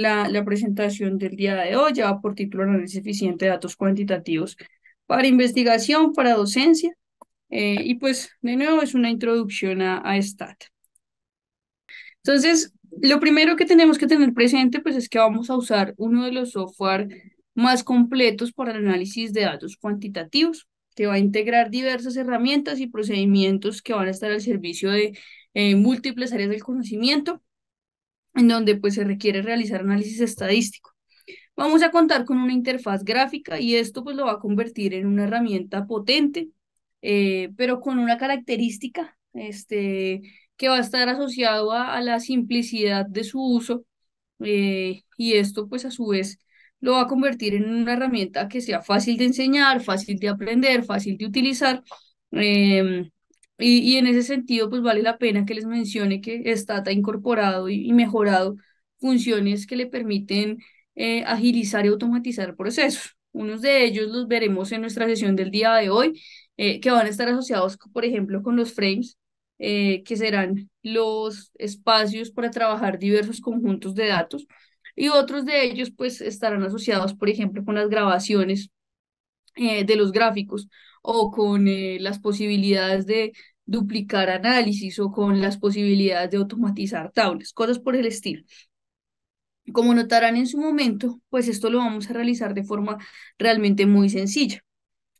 la, presentación del día de hoy, lleva por título Análisis Eficiente de Datos Cuantitativos para Investigación, para Docencia, eh, y pues de nuevo es una introducción a, STAT. Entonces, lo primero que tenemos que tener presente pues es que vamos a usar uno de los software más completos para el análisis de datos cuantitativos, que va a integrar diversas herramientas y procedimientos que van a estar al servicio de eh, múltiples áreas del conocimiento en donde pues se requiere realizar análisis estadístico. Vamos a contar con una interfaz gráfica y esto pues lo va a convertir en una herramienta potente, eh, pero con una característica este, que va a estar asociado a, la simplicidad de su uso eh, y esto pues a su vez lo va a convertir en una herramienta que sea fácil de enseñar, fácil de aprender, fácil de utilizar em, y, en ese sentido, pues vale la pena que les mencione que Stata ha incorporado y, mejorado funciones que le permiten eh, agilizar y automatizar procesos. Unos de ellos los veremos en nuestra sesión del día de hoy, eh, que van a estar asociados, por ejemplo, con los frames, eh, que serán los espacios para trabajar diversos conjuntos de datos, y otros de ellos pues estarán asociados, por ejemplo, con las grabaciones de los gráficos o con eh, las posibilidades de duplicar análisis o con las posibilidades de automatizar tablas, cosas por el estilo. Como notarán en su momento, pues esto lo vamos a realizar de forma realmente muy sencilla.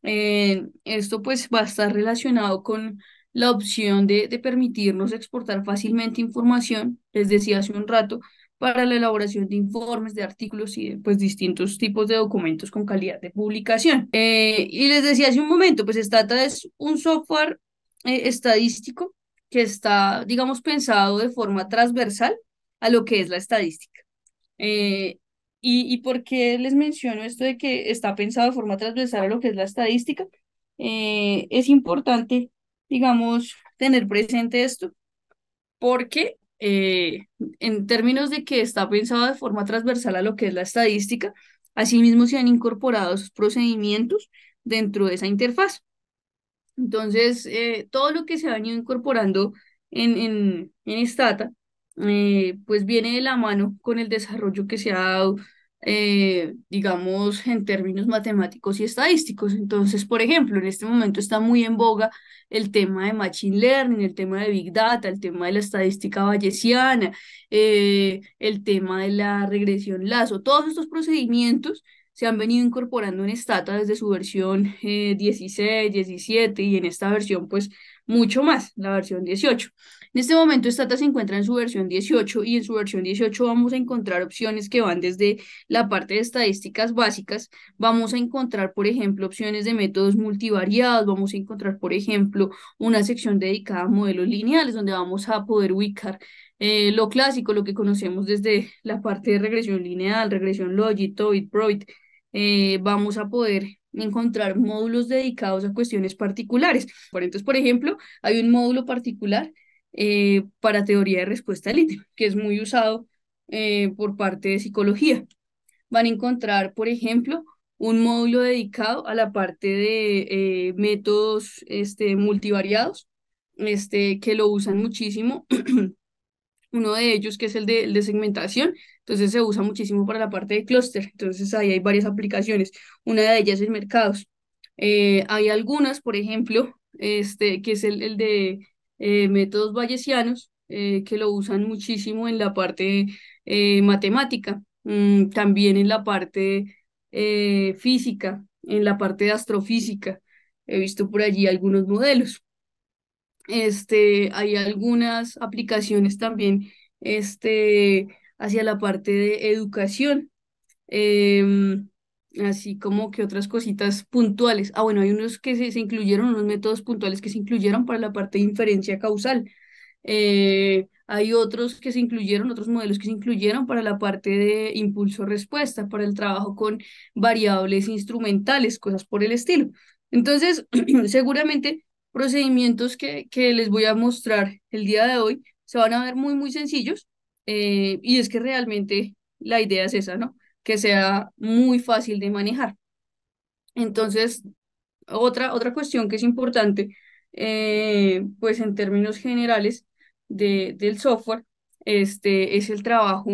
Eh, esto pues va a estar relacionado con la opción de, de permitirnos exportar fácilmente información, les decía hace un rato, para la elaboración de informes, de artículos y de pues, distintos tipos de documentos con calidad de publicación. Eh, y les decía hace un momento, pues Stata es un software eh, estadístico que está, digamos, pensado de forma transversal a lo que es la estadística. Eh, y, ¿Y por qué les menciono esto de que está pensado de forma transversal a lo que es la estadística? es importante, digamos, tener presente esto porque eh, en términos de que está pensado de forma transversal a lo que es la estadística, asimismo se han incorporado esos procedimientos dentro de esa interfaz. Entonces, eh, todo lo que se ha venido incorporando en, en, en Stata, eh, pues viene de la mano con el desarrollo que se ha dado eh, digamos, en términos matemáticos y estadísticos. Entonces, por ejemplo, en este momento está muy en boga el tema de Machine Learning, el tema de Big Data, el tema de la estadística bayesiana, eh, el tema de la regresión lazo. Todos estos procedimientos se han venido incorporando en Stata desde su versión 16, eh, 17 y en esta versión, pues, mucho más, la versión 18. En este momento, Stata se encuentra en su versión 18 y en su versión 18 vamos a encontrar opciones que van desde la parte de estadísticas básicas. Vamos a encontrar, por ejemplo, opciones de métodos multivariados. Vamos a encontrar, por ejemplo, una sección dedicada a modelos lineales donde vamos a poder ubicar eh, lo clásico, lo que conocemos desde la parte de regresión lineal, regresión logit, toit, proit. Eh, vamos a poder encontrar módulos dedicados a cuestiones particulares. Entonces, por ejemplo, hay un módulo particular eh, para teoría de respuesta ítem, que es muy usado eh, por parte de psicología. Van a encontrar, por ejemplo, un módulo dedicado a la parte de eh, métodos este, multivariados, este, que lo usan muchísimo. Uno de ellos, que es el de, segmentación, entonces se usa muchísimo para la parte de clúster. Entonces ahí hay varias aplicaciones. Una de ellas es mercados. hay algunas, por ejemplo, este, que es el de eh, métodos bayesianos eh, que lo usan muchísimo en la parte eh, matemática, mm, también en la parte física, en la parte de astrofísica. He visto por allí algunos modelos. Este, hay algunas aplicaciones también este, hacia la parte de educación. Em, así como que otras cositas puntuales. Ah, bueno, hay unos que se, incluyeron, unos métodos puntuales que se incluyeron para la parte de inferencia causal. Eh, hay otros que se incluyeron, otros modelos que se incluyeron para la parte de impulso-respuesta, para el trabajo con variables instrumentales, cosas por el estilo. Entonces, seguramente procedimientos que, que les voy a mostrar el día de hoy se van a ver muy, muy sencillos. Eh, y es que realmente la idea es esa, ¿no? que sea muy fácil de manejar. Entonces, otra, otra cuestión que es importante, eh, pues en términos generales de, del software, este, es el trabajo,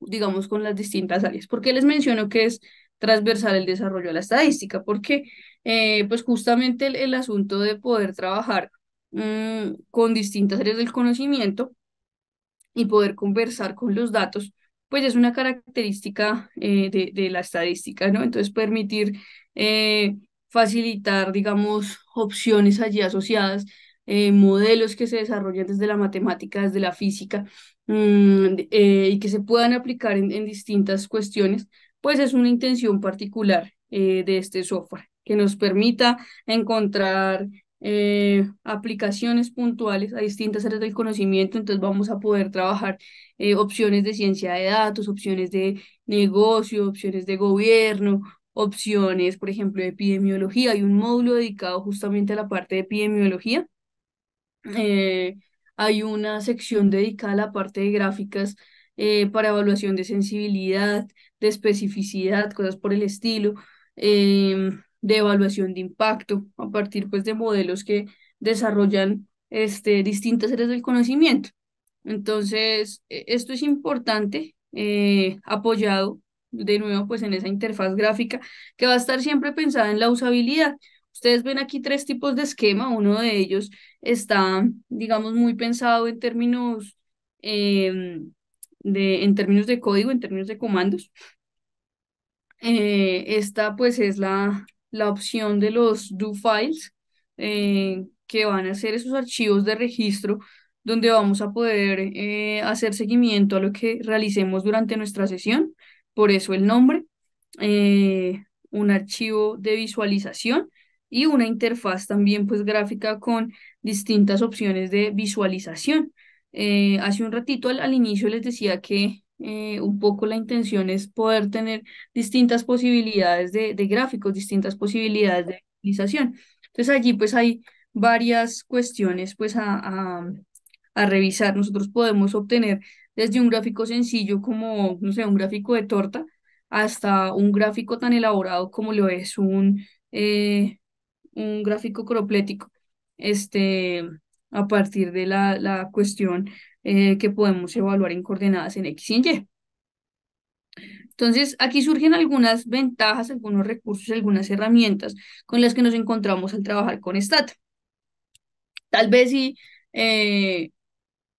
digamos, con las distintas áreas. ¿Por qué les menciono que es transversal el desarrollo de la estadística? Porque, eh, pues justamente el, asunto de poder trabajar mm, con distintas áreas del conocimiento y poder conversar con los datos, pues es una característica eh, de, la estadística, ¿no? Entonces, permitir eh, facilitar, digamos, opciones allí asociadas, eh, modelos que se desarrollan desde la matemática, desde la física, mm, y que se puedan aplicar en, distintas cuestiones, pues es una intención particular de este software, que nos permita encontrar eh, aplicaciones puntuales a distintas áreas del conocimiento, entonces vamos a poder trabajar eh, opciones de ciencia de datos, opciones de negocio, opciones de gobierno, opciones, por ejemplo, de epidemiología. Hay un módulo dedicado justamente a la parte de epidemiología. Eh, hay una sección dedicada a la parte de gráficas para evaluación de sensibilidad, de especificidad, cosas por el estilo. Em, de evaluación de impacto a partir pues, de modelos que desarrollan este, distintas áreas del conocimiento. Entonces, e, esto es importante, eh, apoyado de nuevo pues, en esa interfaz gráfica que va a estar siempre pensada en la usabilidad. Ustedes ven aquí tres tipos de esquema. Uno de ellos está, digamos, muy pensado en términos, em, de, en términos de código, en términos de comandos. Eh, esta, pues, es la, la opción de los do files, eh, que van a ser esos archivos de registro donde vamos a poder eh, hacer seguimiento a lo que realicemos durante nuestra sesión, por eso el nombre, eh, un archivo de visualización y una interfaz también pues gráfica con distintas opciones de visualización. hace un ratito al, al inicio les decía que eh, un poco la intención es poder tener distintas posibilidades de, gráficos, distintas posibilidades de utilización. Entonces allí pues hay varias cuestiones pues a, a, revisar. Nosotros podemos obtener desde un gráfico sencillo como, no sé, un gráfico de torta hasta un gráfico tan elaborado como lo es un, eh, un gráfico croplético este, a partir de la, la cuestión eh, que podemos evaluar en coordenadas en X y en Y. Entonces, aquí surgen algunas ventajas, algunos recursos, algunas herramientas con las que nos encontramos al trabajar con Stata. Tal vez sí, eh,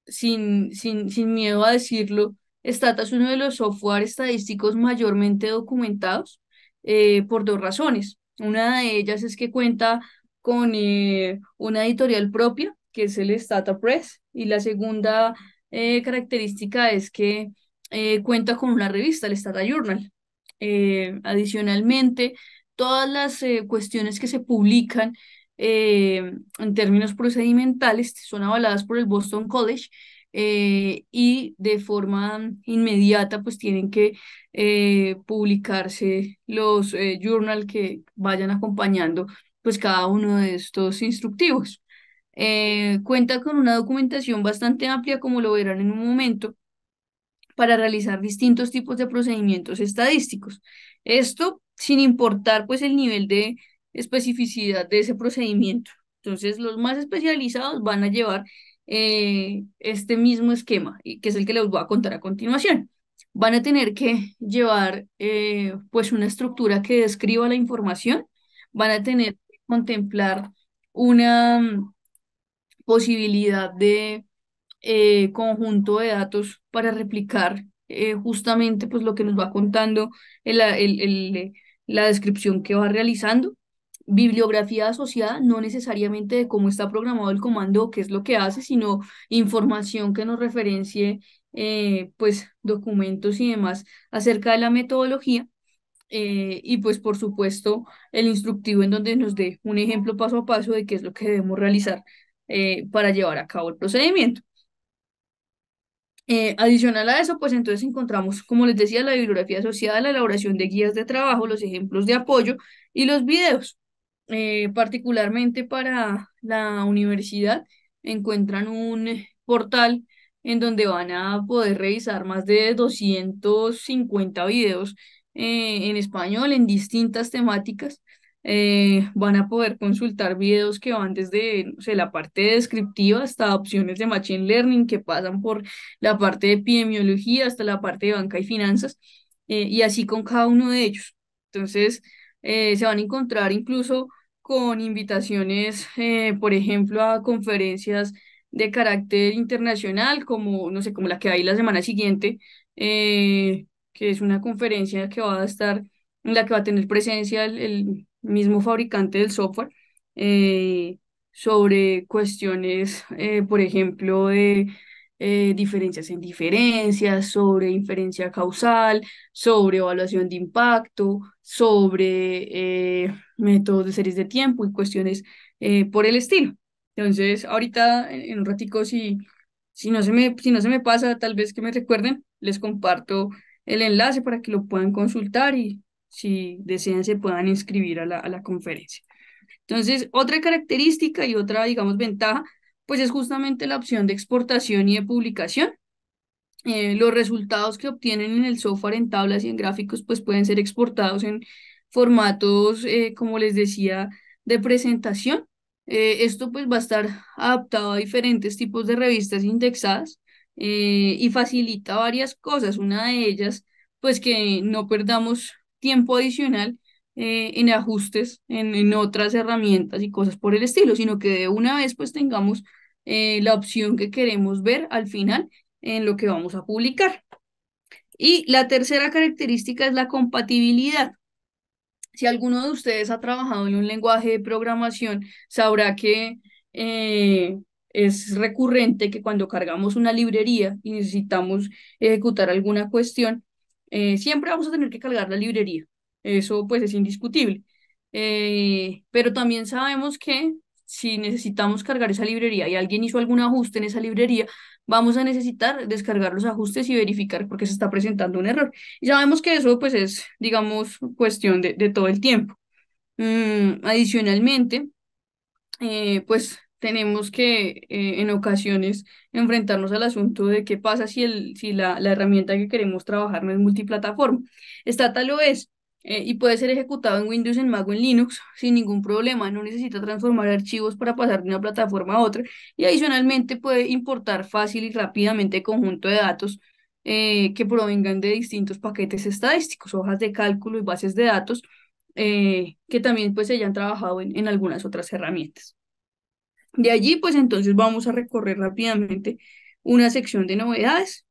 sin, sin, miedo a decirlo, Stata es uno de los software estadísticos mayormente documentados eh, por dos razones. Una de ellas es que cuenta con una editorial propia, que es el Stata Press, y la segunda eh, característica es que eh, cuenta con una revista, el Stata Journal. Eh, adicionalmente, todas las cuestiones que se publican en términos procedimentales son avaladas por el Boston College y de forma inmediata pues tienen que publicarse los journal que vayan acompañando pues cada uno de estos instructivos. Eh, cuenta con una documentación bastante amplia, como lo verán en un momento, para realizar distintos tipos de procedimientos estadísticos. Esto sin importar pues el nivel de especificidad de ese procedimiento. Entonces, los más especializados van a llevar eh, este mismo esquema, que es el que les voy a contar a continuación. Van a tener que llevar eh, pues una estructura que describa la información, van a tener que contemplar una posibilidad de eh, conjunto de datos para replicar eh, justamente pues, lo que nos va contando el, el, la descripción que va realizando. Bibliografía asociada, no necesariamente de cómo está programado el comando o qué es lo que hace, sino información que nos referencie eh, pues, documentos y demás acerca de la metodología. y pues por supuesto el instructivo en donde nos dé un ejemplo paso a paso de qué es lo que debemos realizar eh, para llevar a cabo el procedimiento. Eh, adicional a eso, pues entonces encontramos, como les decía, la bibliografía asociada, a la elaboración de guías de trabajo, los ejemplos de apoyo y los videos. Eh, particularmente para la universidad, encuentran un portal en donde van a poder revisar más de 250 videos en español en distintas temáticas eh, van a poder consultar videos que van desde no sé, la parte descriptiva hasta opciones de Machine Learning que pasan por la parte de epidemiología hasta la parte de banca y finanzas eh, y así con cada uno de ellos. Entonces, eh, se van a encontrar incluso con invitaciones, por ejemplo, a conferencias de carácter internacional, como, no sé, como la que hay la semana siguiente, que es una conferencia que va a estar en la que va a tener presencia el mismo fabricante del software, eh, sobre cuestiones, eh, por ejemplo, de eh, diferencias en diferencias, sobre inferencia causal, sobre evaluación de impacto, sobre métodos de series de tiempo y cuestiones por el estilo. Entonces, ahorita, en un ratico, si, si, no se me, si no se me pasa, tal vez que me recuerden, les comparto el enlace para que lo puedan consultar y si desean, se puedan inscribir a la, conferencia. Entonces, otra característica y otra, digamos, ventaja, pues es justamente la opción de exportación y de publicación. Eh, los resultados que obtienen en el software en tablas y en gráficos, pues pueden ser exportados en formatos, eh, como les decía, de presentación. Eh, esto pues va a estar adaptado a diferentes tipos de revistas indexadas y facilita varias cosas. Una de ellas, pues que no perdamos tiempo adicional eh, en ajustes, en, otras herramientas y cosas por el estilo, sino que de una vez pues tengamos eh, la opción que queremos ver al final en lo que vamos a publicar. Y la tercera característica es la compatibilidad. Si alguno de ustedes ha trabajado en un lenguaje de programación, sabrá que eh, es recurrente que cuando cargamos una librería y necesitamos ejecutar alguna cuestión, eh, siempre vamos a tener que cargar la librería, eso pues es indiscutible. Eh, pero también sabemos que si necesitamos cargar esa librería y alguien hizo algún ajuste en esa librería, vamos a necesitar descargar los ajustes y verificar porque se está presentando un error. Y sabemos que eso pues es, digamos, cuestión de, todo el tiempo. Mm, adicionalmente, eh, pues tenemos que eh, en ocasiones enfrentarnos al asunto de qué pasa si, el, si la, herramienta que queremos trabajar no es multiplataforma. tal o es eh, y puede ser ejecutado en Windows, en Mac o en Linux sin ningún problema. No necesita transformar archivos para pasar de una plataforma a otra y adicionalmente puede importar fácil y rápidamente conjunto de datos eh, que provengan de distintos paquetes estadísticos, hojas de cálculo y bases de datos que también pues se hayan trabajado en algunas otras herramientas. De allí, pues entonces vamos a recorrer rápidamente una sección de novedades.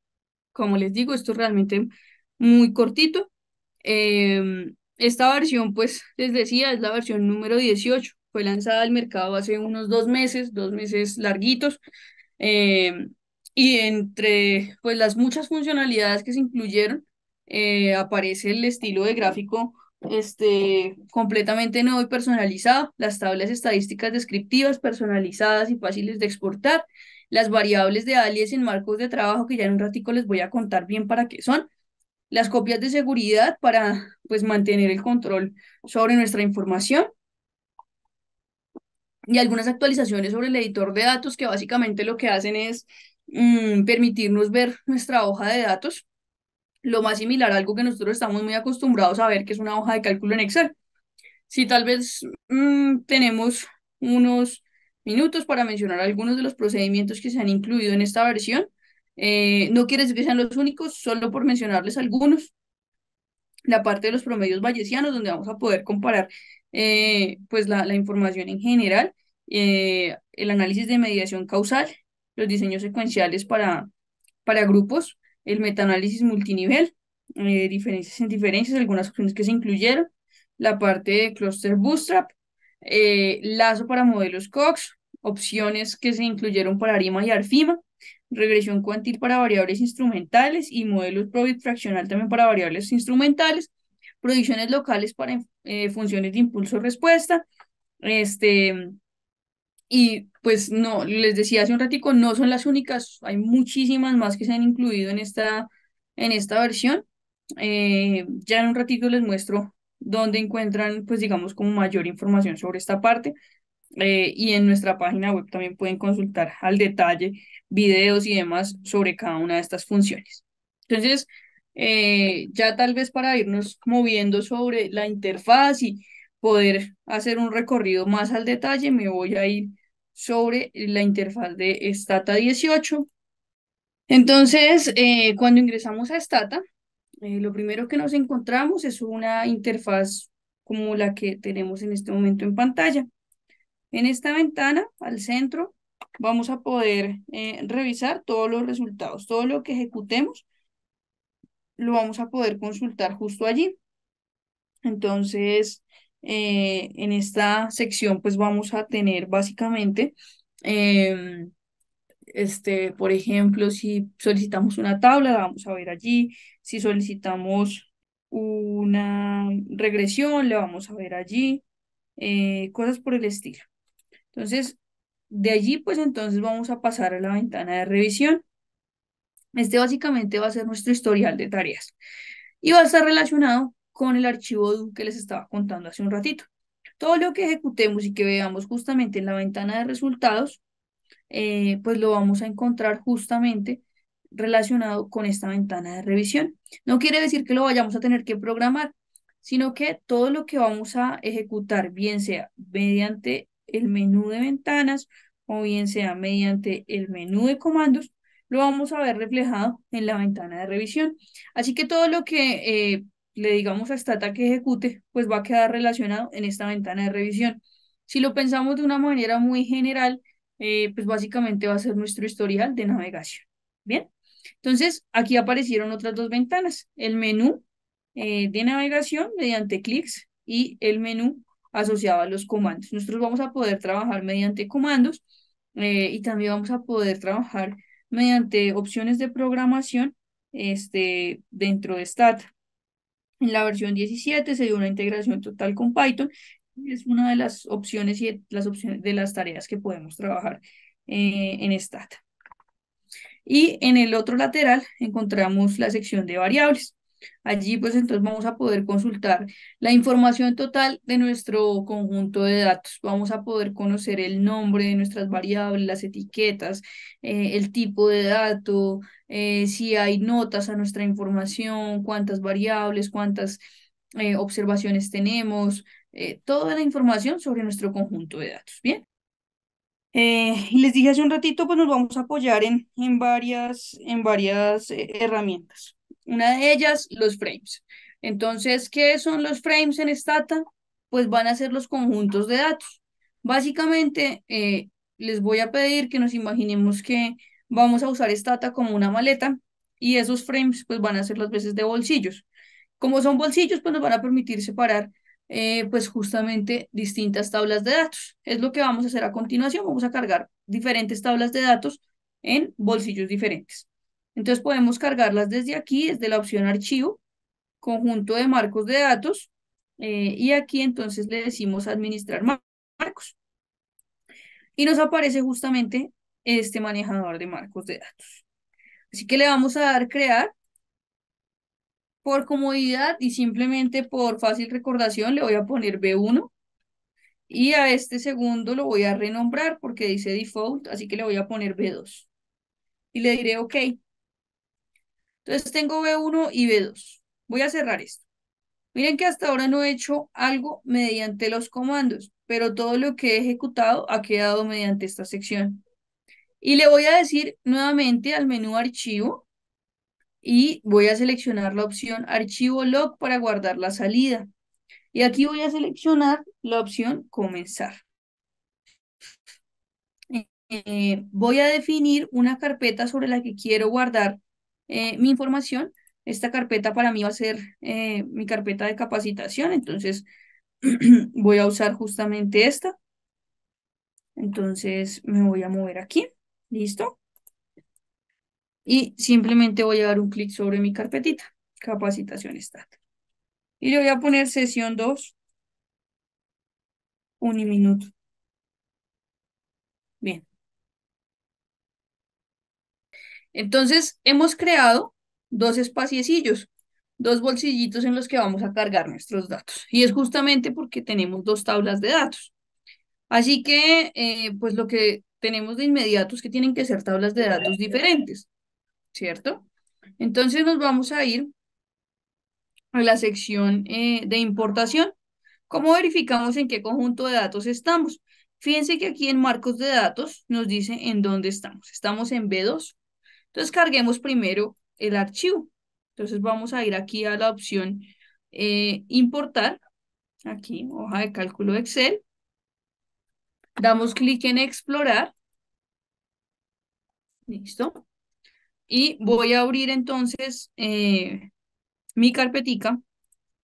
Como les digo, esto es realmente muy cortito. Em, esta versión, pues les decía, es la versión número 18. Fue lanzada al mercado hace unos dos meses, dos meses larguitos. Em, y entre pues, las muchas funcionalidades que se incluyeron, eh, aparece el estilo de gráfico este, completamente nuevo y personalizado, las tablas estadísticas descriptivas personalizadas y fáciles de exportar, las variables de alias en marcos de trabajo que ya en un ratico les voy a contar bien para qué son, las copias de seguridad para pues mantener el control sobre nuestra información y algunas actualizaciones sobre el editor de datos que básicamente lo que hacen es mm, permitirnos ver nuestra hoja de datos lo más similar a algo que nosotros estamos muy acostumbrados a ver, que es una hoja de cálculo en Excel. Si tal vez mm, tenemos unos minutos para mencionar algunos de los procedimientos que se han incluido en esta versión, eh, no quiere decir que sean los únicos, solo por mencionarles algunos. La parte de los promedios bayesianos, donde vamos a poder comparar eh, pues la, información en general, eh, el análisis de mediación causal, los diseños secuenciales para, para grupos, el metaanálisis multinivel, eh, diferencias en diferencias, algunas opciones que se incluyeron, la parte de cluster bootstrap, eh, lazo para modelos Cox, opciones que se incluyeron para ARIMA y ARFIMA, regresión cuantil para variables instrumentales y modelos probit fraccional también para variables instrumentales, proyecciones locales para eh, funciones de impulso-respuesta, este, y pues no, les decía hace un ratico, no son las únicas, hay muchísimas más que se han incluido en esta, en esta versión. Eh, ya en un ratito les muestro dónde encuentran, pues digamos, como mayor información sobre esta parte. Eh, y en nuestra página web también pueden consultar al detalle videos y demás sobre cada una de estas funciones. Entonces, eh, ya tal vez para irnos moviendo sobre la interfaz y poder hacer un recorrido más al detalle, me voy a ir sobre la interfaz de Stata 18. Entonces, eh, cuando ingresamos a Stata, eh, lo primero que nos encontramos es una interfaz como la que tenemos en este momento en pantalla. En esta ventana, al centro, vamos a poder eh, revisar todos los resultados. Todo lo que ejecutemos lo vamos a poder consultar justo allí. Entonces, eh, en esta sección pues vamos a tener básicamente, em, este, por ejemplo, si solicitamos una tabla, la vamos a ver allí, si solicitamos una regresión, la vamos a ver allí, eh, cosas por el estilo. Entonces, de allí pues entonces vamos a pasar a la ventana de revisión. Este básicamente va a ser nuestro historial de tareas y va a estar relacionado con el archivo que les estaba contando hace un ratito. Todo lo que ejecutemos y que veamos justamente en la ventana de resultados, eh, pues lo vamos a encontrar justamente relacionado con esta ventana de revisión. No quiere decir que lo vayamos a tener que programar, sino que todo lo que vamos a ejecutar, bien sea mediante el menú de ventanas o bien sea mediante el menú de comandos, lo vamos a ver reflejado en la ventana de revisión. Así que todo lo que eh, le digamos a Stata que ejecute, pues va a quedar relacionado en esta ventana de revisión. Si lo pensamos de una manera muy general, eh, pues básicamente va a ser nuestro historial de navegación. Bien, entonces aquí aparecieron otras dos ventanas, el menú eh, de navegación mediante clics y el menú asociado a los comandos. Nosotros vamos a poder trabajar mediante comandos eh, y también vamos a poder trabajar mediante opciones de programación este, dentro de Stata. En la versión 17 se dio una integración total con Python. Es una de las opciones y las opciones de las tareas que podemos trabajar eh, en Stata. Y en el otro lateral encontramos la sección de variables. Allí pues entonces vamos a poder consultar la información total de nuestro conjunto de datos. Vamos a poder conocer el nombre de nuestras variables, las etiquetas, eh, el tipo de dato, eh, si hay notas a nuestra información, cuántas variables, cuántas eh, observaciones tenemos, toda la información sobre nuestro conjunto de datos. Bien. y les dije hace un ratito, pues nos vamos a apoyar en, varias, en varias herramientas. Una de ellas, los frames. Entonces, ¿qué son los frames en Stata? Pues van a ser los conjuntos de datos. Básicamente, eh, les voy a pedir que nos imaginemos que vamos a usar Stata como una maleta y esos frames pues van a ser las veces de bolsillos. Como son bolsillos, pues nos van a permitir separar eh, pues justamente distintas tablas de datos. Es lo que vamos a hacer a continuación. Vamos a cargar diferentes tablas de datos en bolsillos diferentes. Entonces podemos cargarlas desde aquí, desde la opción archivo, conjunto de marcos de datos, eh, y aquí entonces le decimos administrar marcos. Y nos aparece justamente este manejador de marcos de datos. Así que le vamos a dar crear. Por comodidad y simplemente por fácil recordación le voy a poner B1. Y a este segundo lo voy a renombrar porque dice default, así que le voy a poner B2. Y le diré OK. Entonces tengo B1 y B2. Voy a cerrar esto. Miren que hasta ahora no he hecho algo mediante los comandos, pero todo lo que he ejecutado ha quedado mediante esta sección. Y le voy a decir nuevamente al menú archivo y voy a seleccionar la opción archivo log para guardar la salida. Y aquí voy a seleccionar la opción comenzar. Eh, voy a definir una carpeta sobre la que quiero guardar eh, mi información. Esta carpeta para mí va a ser eh, mi carpeta de capacitación, entonces voy a usar justamente esta. Entonces me voy a mover aquí, ¿listo? Y simplemente voy a dar un clic sobre mi carpetita, capacitación está Y le voy a poner sesión 2, un minuto. Bien, entonces, hemos creado dos espaciecillos, dos bolsillitos en los que vamos a cargar nuestros datos. Y es justamente porque tenemos dos tablas de datos. Así que, eh, pues lo que tenemos de inmediato es que tienen que ser tablas de datos diferentes, ¿cierto? Entonces nos vamos a ir a la sección eh, de importación. ¿Cómo verificamos en qué conjunto de datos estamos? Fíjense que aquí en marcos de datos nos dice en dónde estamos. Estamos en B2. Entonces carguemos primero el archivo. Entonces vamos a ir aquí a la opción eh, importar, aquí hoja de cálculo Excel. Damos clic en explorar. Listo. Y voy a abrir entonces eh, mi carpetica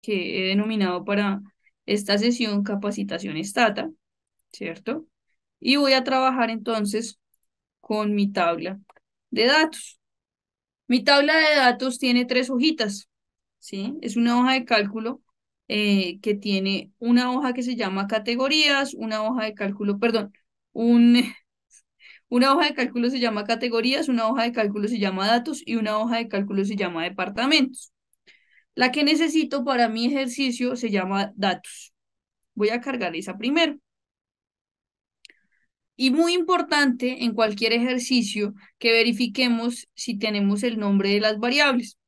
que he denominado para esta sesión capacitación stata, ¿cierto? Y voy a trabajar entonces con mi tabla de datos. Mi tabla de datos tiene tres hojitas, ¿sí? Es una hoja de cálculo eh, que tiene una hoja que se llama categorías, una hoja de cálculo, perdón, un, una hoja de cálculo se llama categorías, una hoja de cálculo se llama datos y una hoja de cálculo se llama departamentos. La que necesito para mi ejercicio se llama datos. Voy a cargar esa primero. Y muy importante en cualquier ejercicio que verifiquemos si tenemos el nombre de las variables.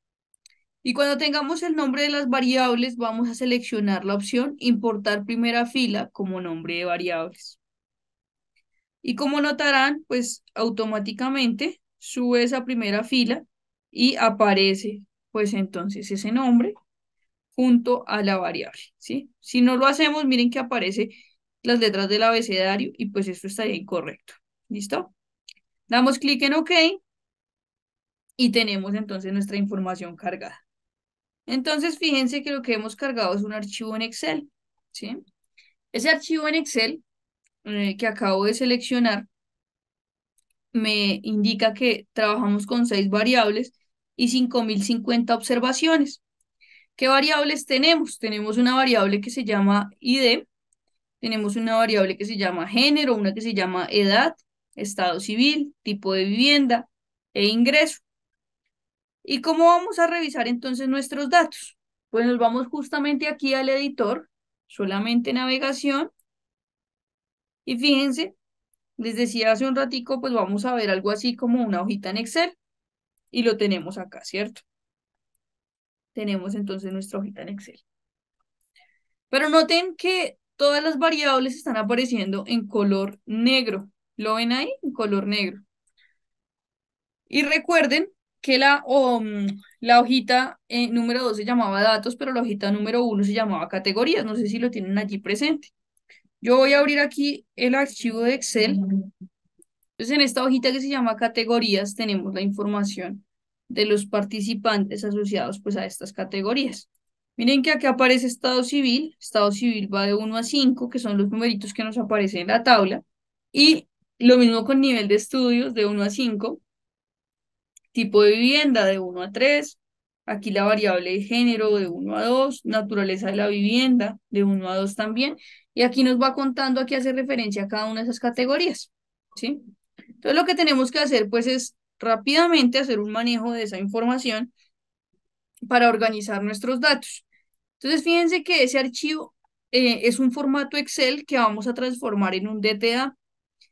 Y cuando tengamos el nombre de las variables, vamos a seleccionar la opción Importar primera fila como nombre de variables. Y como notarán, pues automáticamente sube esa primera fila y aparece pues entonces ese nombre junto a la variable. ¿sí? Si no lo hacemos, miren que aparece las letras del abecedario y pues esto estaría incorrecto. ¿Listo? Damos clic en OK y tenemos entonces nuestra información cargada. Entonces, fíjense que lo que hemos cargado es un archivo en Excel. ¿sí? Ese archivo en Excel eh, que acabo de seleccionar me indica que trabajamos con seis variables y 5.050 observaciones. ¿Qué variables tenemos? Tenemos una variable que se llama ID, tenemos una variable que se llama género, una que se llama edad, estado civil, tipo de vivienda e ingreso. ¿Y cómo vamos a revisar entonces nuestros datos? Pues nos vamos justamente aquí al editor, solamente navegación. Y fíjense, les decía hace un ratico, pues vamos a ver algo así como una hojita en Excel. Y lo tenemos acá, ¿cierto? Tenemos entonces nuestra hojita en Excel. Pero noten que todas las variables están apareciendo en color negro. ¿Lo ven ahí? En color negro. Y recuerden que la, la hojita eh, número 2 se llamaba datos, pero la hojita número 1 se llamaba categorías. No sé si lo tienen allí presente. Yo voy a abrir aquí el archivo de Excel. Entonces, pues en esta hojita que se llama categorías tenemos la información de los participantes asociados pues, a estas categorías. Miren que aquí aparece estado civil, estado civil va de 1 a 5, que son los numeritos que nos aparecen en la tabla, y lo mismo con nivel de estudios de 1 a 5, tipo de vivienda de 1 a 3, aquí la variable de género de 1 a 2, naturaleza de la vivienda de 1 a 2 también, y aquí nos va contando a qué hace referencia a cada una de esas categorías, Entonces lo que tenemos que hacer pues es rápidamente hacer un manejo de esa información para organizar nuestros datos. Entonces, fíjense que ese archivo eh, es un formato Excel que vamos a transformar en un DTA.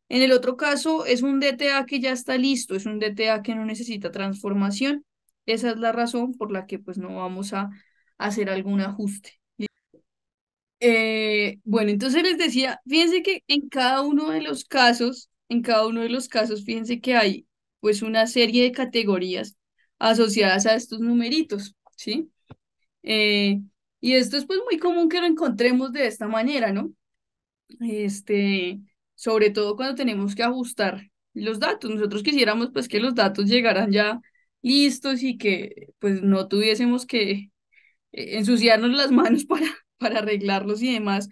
En el otro caso, es un DTA que ya está listo, es un DTA que no necesita transformación. Esa es la razón por la que pues, no vamos a hacer algún ajuste. Eh, bueno, entonces les decía, fíjense que en cada uno de los casos, en cada uno de los casos, fíjense que hay pues una serie de categorías asociadas a estos numeritos. ¿sí? Eh, y esto es pues muy común que lo encontremos de esta manera, ¿no? Este, sobre todo cuando tenemos que ajustar los datos. Nosotros quisiéramos pues que los datos llegaran ya listos y que pues no tuviésemos que eh, ensuciarnos las manos para, para arreglarlos y demás,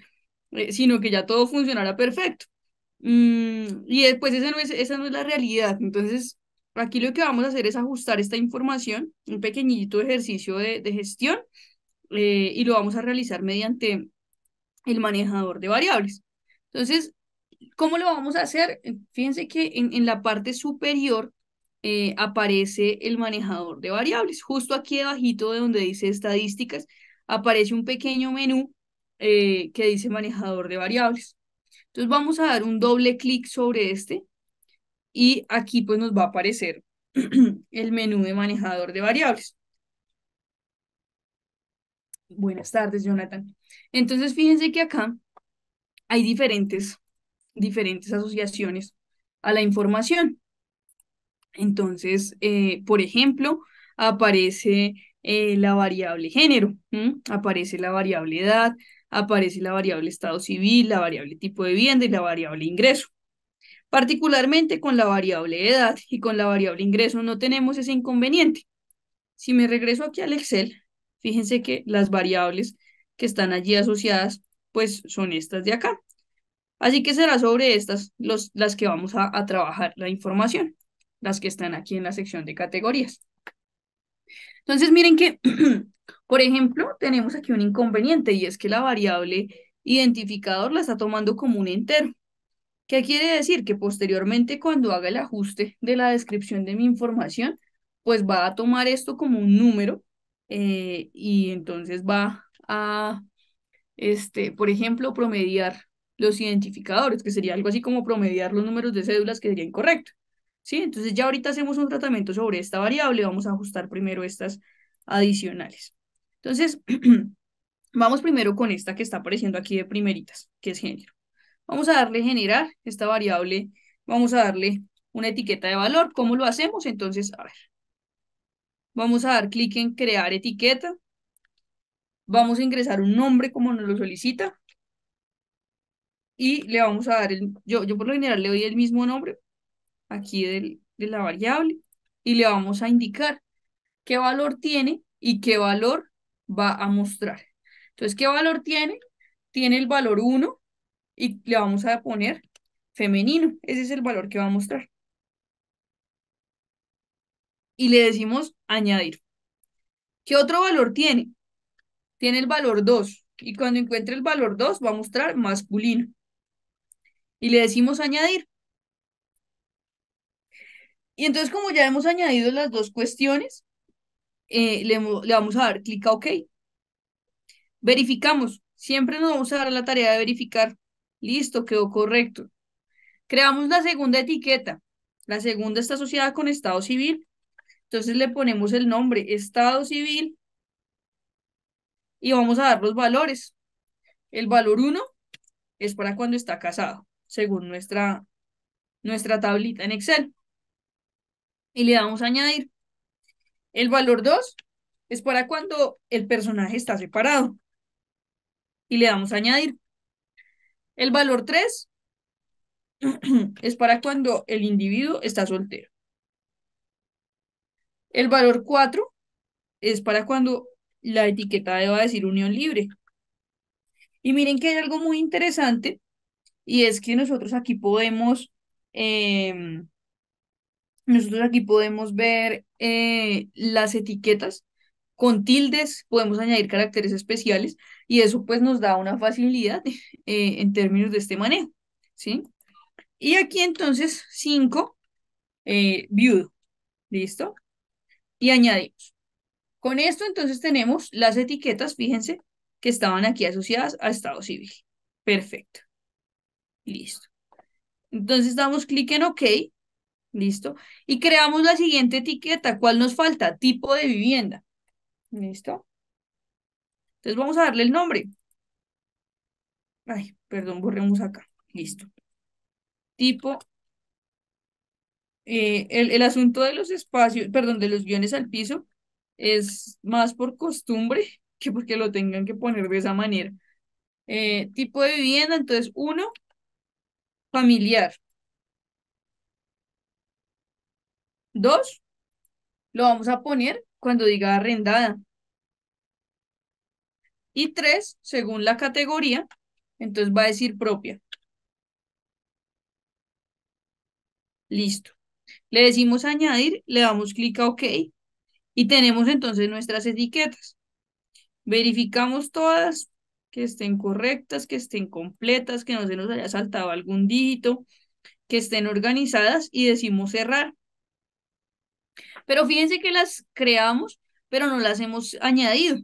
eh, sino que ya todo funcionara perfecto. Mm, y después pues, esa no es, esa no es la realidad. Entonces, Aquí lo que vamos a hacer es ajustar esta información, un pequeñito ejercicio de, gestión, eh, y lo vamos a realizar mediante el manejador de variables. Entonces, ¿cómo lo vamos a hacer? Fíjense que en, la parte superior eh, aparece el manejador de variables. Justo aquí abajito de donde dice estadísticas, aparece un pequeño menú eh, que dice manejador de variables. Entonces vamos a dar un doble clic sobre este y aquí pues nos va a aparecer el menú de manejador de variables. Buenas tardes, Jonathan. Entonces, fíjense que acá hay diferentes, diferentes asociaciones a la información. Entonces, eh, por ejemplo, aparece eh, la variable género, aparece la variable edad, aparece la variable estado civil, la variable tipo de vivienda y la variable ingreso. Particularmente con la variable edad y con la variable ingreso no tenemos ese inconveniente. Si me regreso aquí al Excel, fíjense que las variables que están allí asociadas pues son estas de acá. Así que será sobre estas los, las que vamos a, a trabajar la información, las que están aquí en la sección de categorías. Entonces miren que, por ejemplo, tenemos aquí un inconveniente y es que la variable identificador la está tomando como un entero. ¿Qué quiere decir? Que posteriormente cuando haga el ajuste de la descripción de mi información, pues va a tomar esto como un número eh, y entonces va a, este, por ejemplo, promediar los identificadores, que sería algo así como promediar los números de cédulas, que sería incorrecto. ¿Sí? Entonces ya ahorita hacemos un tratamiento sobre esta variable, vamos a ajustar primero estas adicionales. Entonces, vamos primero con esta que está apareciendo aquí de primeritas, que es género. Vamos a darle generar esta variable, vamos a darle una etiqueta de valor. ¿Cómo lo hacemos? Entonces, a ver. Vamos a dar clic en crear etiqueta. Vamos a ingresar un nombre como nos lo solicita. Y le vamos a dar el... Yo, yo por lo general le doy el mismo nombre aquí de la variable. Y le vamos a indicar qué valor tiene y qué valor va a mostrar. Entonces, ¿qué valor tiene? Tiene el valor 1, y le vamos a poner femenino. Ese es el valor que va a mostrar. Y le decimos añadir. ¿Qué otro valor tiene? Tiene el valor 2. Y cuando encuentre el valor 2 va a mostrar masculino. Y le decimos añadir. Y entonces como ya hemos añadido las dos cuestiones, eh, le, le vamos a dar clic a OK. Verificamos. Siempre nos vamos a dar la tarea de verificar Listo, quedó correcto. Creamos la segunda etiqueta. La segunda está asociada con Estado Civil. Entonces le ponemos el nombre Estado Civil y vamos a dar los valores. El valor 1 es para cuando está casado, según nuestra, nuestra tablita en Excel. Y le damos a añadir. El valor 2 es para cuando el personaje está separado. Y le damos a añadir. El valor 3 es para cuando el individuo está soltero. El valor 4 es para cuando la etiqueta deba decir unión libre. Y miren que hay algo muy interesante y es que nosotros aquí podemos, em, nosotros aquí podemos ver eh, las etiquetas con tildes podemos añadir caracteres especiales y eso pues nos da una facilidad eh, en términos de este manejo, ¿sí? Y aquí entonces 5, eh, viudo, ¿listo? Y añadimos. Con esto entonces tenemos las etiquetas, fíjense, que estaban aquí asociadas a estado civil. Perfecto. Listo. Entonces damos clic en OK. Listo. Y creamos la siguiente etiqueta. ¿Cuál nos falta? Tipo de vivienda. ¿Listo? Entonces vamos a darle el nombre. Ay, perdón, borremos acá. Listo. Tipo. Eh, el, asunto de los espacios, perdón, de los guiones al piso es más por costumbre que porque lo tengan que poner de esa manera. Eh, tipo de vivienda, entonces uno, familiar. Dos, lo vamos a poner cuando diga arrendada. Y tres, según la categoría, entonces va a decir propia. Listo. Le decimos añadir, le damos clic a OK y tenemos entonces nuestras etiquetas. Verificamos todas que estén correctas, que estén completas, que no se nos haya saltado algún dígito, que estén organizadas y decimos cerrar. Pero fíjense que las creamos, pero no las hemos añadido.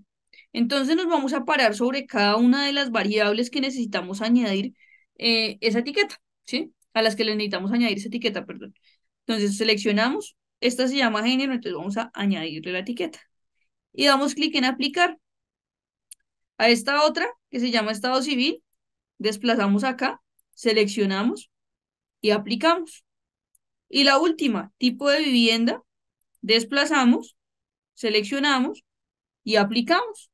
Entonces nos vamos a parar sobre cada una de las variables que necesitamos añadir eh, esa etiqueta, ¿sí? A las que le necesitamos añadir esa etiqueta, perdón. Entonces seleccionamos, esta se llama género, entonces vamos a añadirle la etiqueta. Y damos clic en aplicar. A esta otra, que se llama estado civil, desplazamos acá, seleccionamos y aplicamos. Y la última, tipo de vivienda, desplazamos, seleccionamos y aplicamos.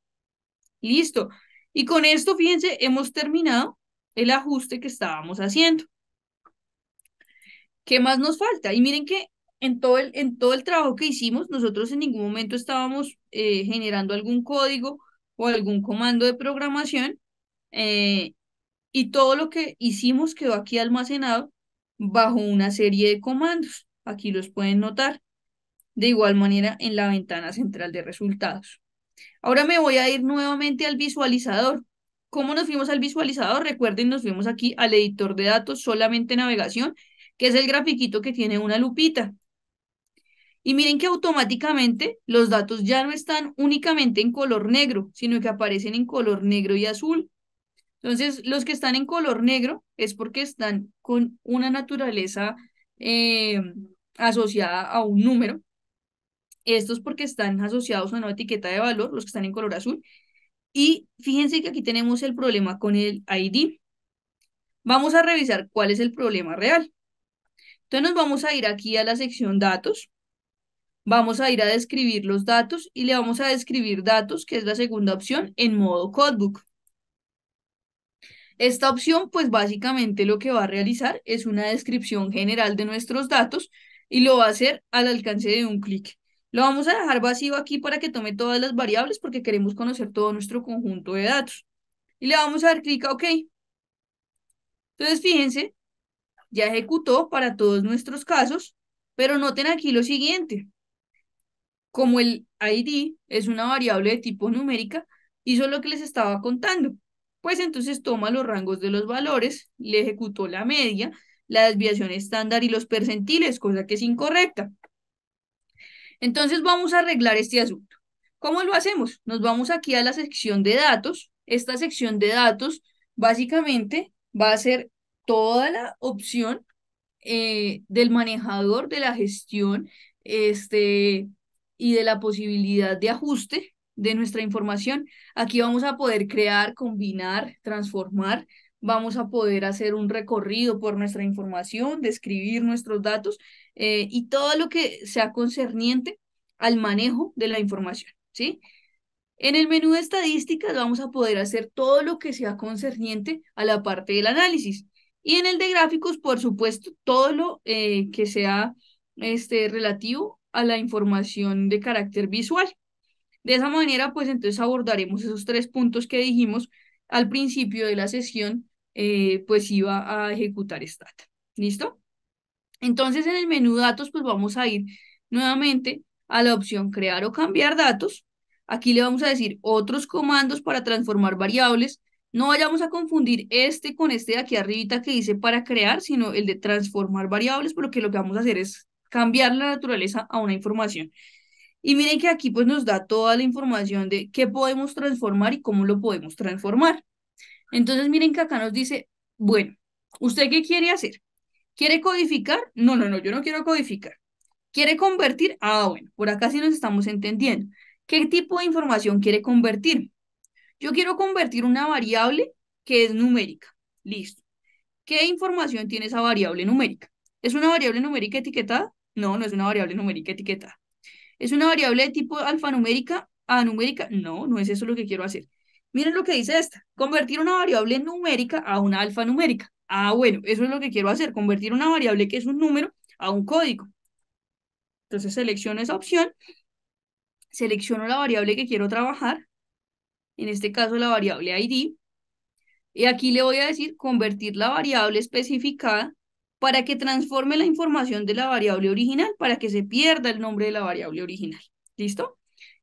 Listo. Y con esto, fíjense, hemos terminado el ajuste que estábamos haciendo. ¿Qué más nos falta? Y miren que en todo el, en todo el trabajo que hicimos, nosotros en ningún momento estábamos eh, generando algún código o algún comando de programación eh, y todo lo que hicimos quedó aquí almacenado bajo una serie de comandos. Aquí los pueden notar de igual manera en la ventana central de resultados. Ahora me voy a ir nuevamente al visualizador. ¿Cómo nos fuimos al visualizador? Recuerden, nos fuimos aquí al editor de datos solamente navegación, que es el grafiquito que tiene una lupita. Y miren que automáticamente los datos ya no están únicamente en color negro, sino que aparecen en color negro y azul. Entonces, los que están en color negro es porque están con una naturaleza eh, asociada a un número estos porque están asociados a una etiqueta de valor, los que están en color azul. Y fíjense que aquí tenemos el problema con el ID. Vamos a revisar cuál es el problema real. Entonces nos vamos a ir aquí a la sección datos. Vamos a ir a describir los datos y le vamos a describir datos, que es la segunda opción, en modo codebook. Esta opción, pues básicamente lo que va a realizar es una descripción general de nuestros datos y lo va a hacer al alcance de un clic. Lo vamos a dejar vacío aquí para que tome todas las variables porque queremos conocer todo nuestro conjunto de datos. Y le vamos a dar clic a OK. Entonces, fíjense, ya ejecutó para todos nuestros casos, pero noten aquí lo siguiente. Como el ID es una variable de tipo numérica, hizo lo que les estaba contando. Pues entonces toma los rangos de los valores, le ejecutó la media, la desviación estándar y los percentiles, cosa que es incorrecta. Entonces vamos a arreglar este asunto. ¿Cómo lo hacemos? Nos vamos aquí a la sección de datos. Esta sección de datos básicamente va a ser toda la opción eh, del manejador, de la gestión este, y de la posibilidad de ajuste de nuestra información. Aquí vamos a poder crear, combinar, transformar, vamos a poder hacer un recorrido por nuestra información, describir nuestros datos eh, y todo lo que sea concerniente al manejo de la información, ¿sí? En el menú de estadísticas vamos a poder hacer todo lo que sea concerniente a la parte del análisis. Y en el de gráficos, por supuesto, todo lo eh, que sea este, relativo a la información de carácter visual. De esa manera, pues entonces abordaremos esos tres puntos que dijimos al principio de la sesión eh, pues iba a ejecutar stat. ¿Listo? Entonces en el menú datos pues vamos a ir nuevamente a la opción crear o cambiar datos. Aquí le vamos a decir otros comandos para transformar variables. No vayamos a confundir este con este de aquí arribita que dice para crear, sino el de transformar variables, porque lo que vamos a hacer es cambiar la naturaleza a una información. Y miren que aquí pues nos da toda la información de qué podemos transformar y cómo lo podemos transformar. Entonces, miren que acá nos dice, bueno, ¿usted qué quiere hacer? ¿Quiere codificar? No, no, no, yo no quiero codificar. ¿Quiere convertir? Ah, bueno, por acá sí nos estamos entendiendo. ¿Qué tipo de información quiere convertir? Yo quiero convertir una variable que es numérica. Listo. ¿Qué información tiene esa variable numérica? ¿Es una variable numérica etiquetada? No, no es una variable numérica etiquetada. ¿Es una variable de tipo alfanumérica, anumérica? No, no es eso lo que quiero hacer. Miren lo que dice esta, convertir una variable numérica a una alfanumérica. Ah, bueno, eso es lo que quiero hacer, convertir una variable que es un número a un código. Entonces selecciono esa opción, selecciono la variable que quiero trabajar, en este caso la variable ID, y aquí le voy a decir convertir la variable especificada para que transforme la información de la variable original, para que se pierda el nombre de la variable original. ¿Listo?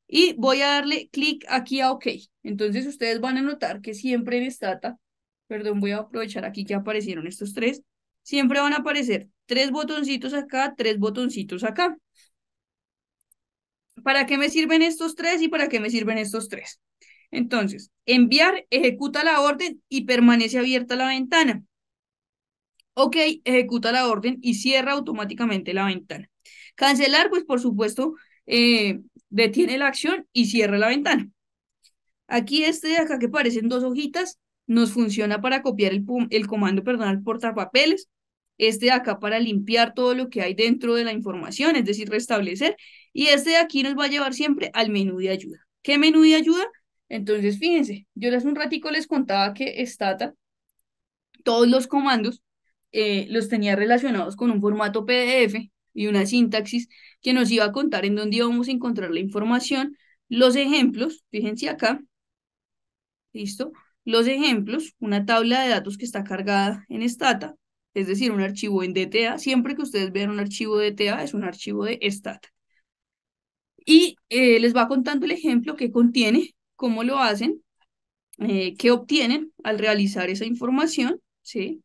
y voy a darle clic aquí a OK. Entonces ustedes van a notar que siempre en Stata, perdón, voy a aprovechar aquí que aparecieron estos tres, siempre van a aparecer tres botoncitos acá, tres botoncitos acá. ¿Para qué me sirven estos tres y para qué me sirven estos tres? Entonces, enviar, ejecuta la orden y permanece abierta la ventana. Ok, ejecuta la orden y cierra automáticamente la ventana. Cancelar, pues por supuesto, eh, detiene la acción y cierra la ventana. Aquí este de acá que parecen dos hojitas nos funciona para copiar el, comando perdón, al portapapeles, este de acá para limpiar todo lo que hay dentro de la información, es decir, restablecer, y este de aquí nos va a llevar siempre al menú de ayuda. ¿Qué menú de ayuda? Entonces, fíjense, yo hace un ratico les contaba que Stata, todos los comandos eh, los tenía relacionados con un formato PDF y una sintaxis que nos iba a contar en dónde íbamos a encontrar la información, los ejemplos, fíjense acá, ¿listo? Los ejemplos, una tabla de datos que está cargada en Stata, es decir, un archivo en DTA. Siempre que ustedes vean un archivo de DTA, es un archivo de Stata. Y eh, les va contando el ejemplo que contiene, cómo lo hacen, eh, qué obtienen al realizar esa información, ¿sí?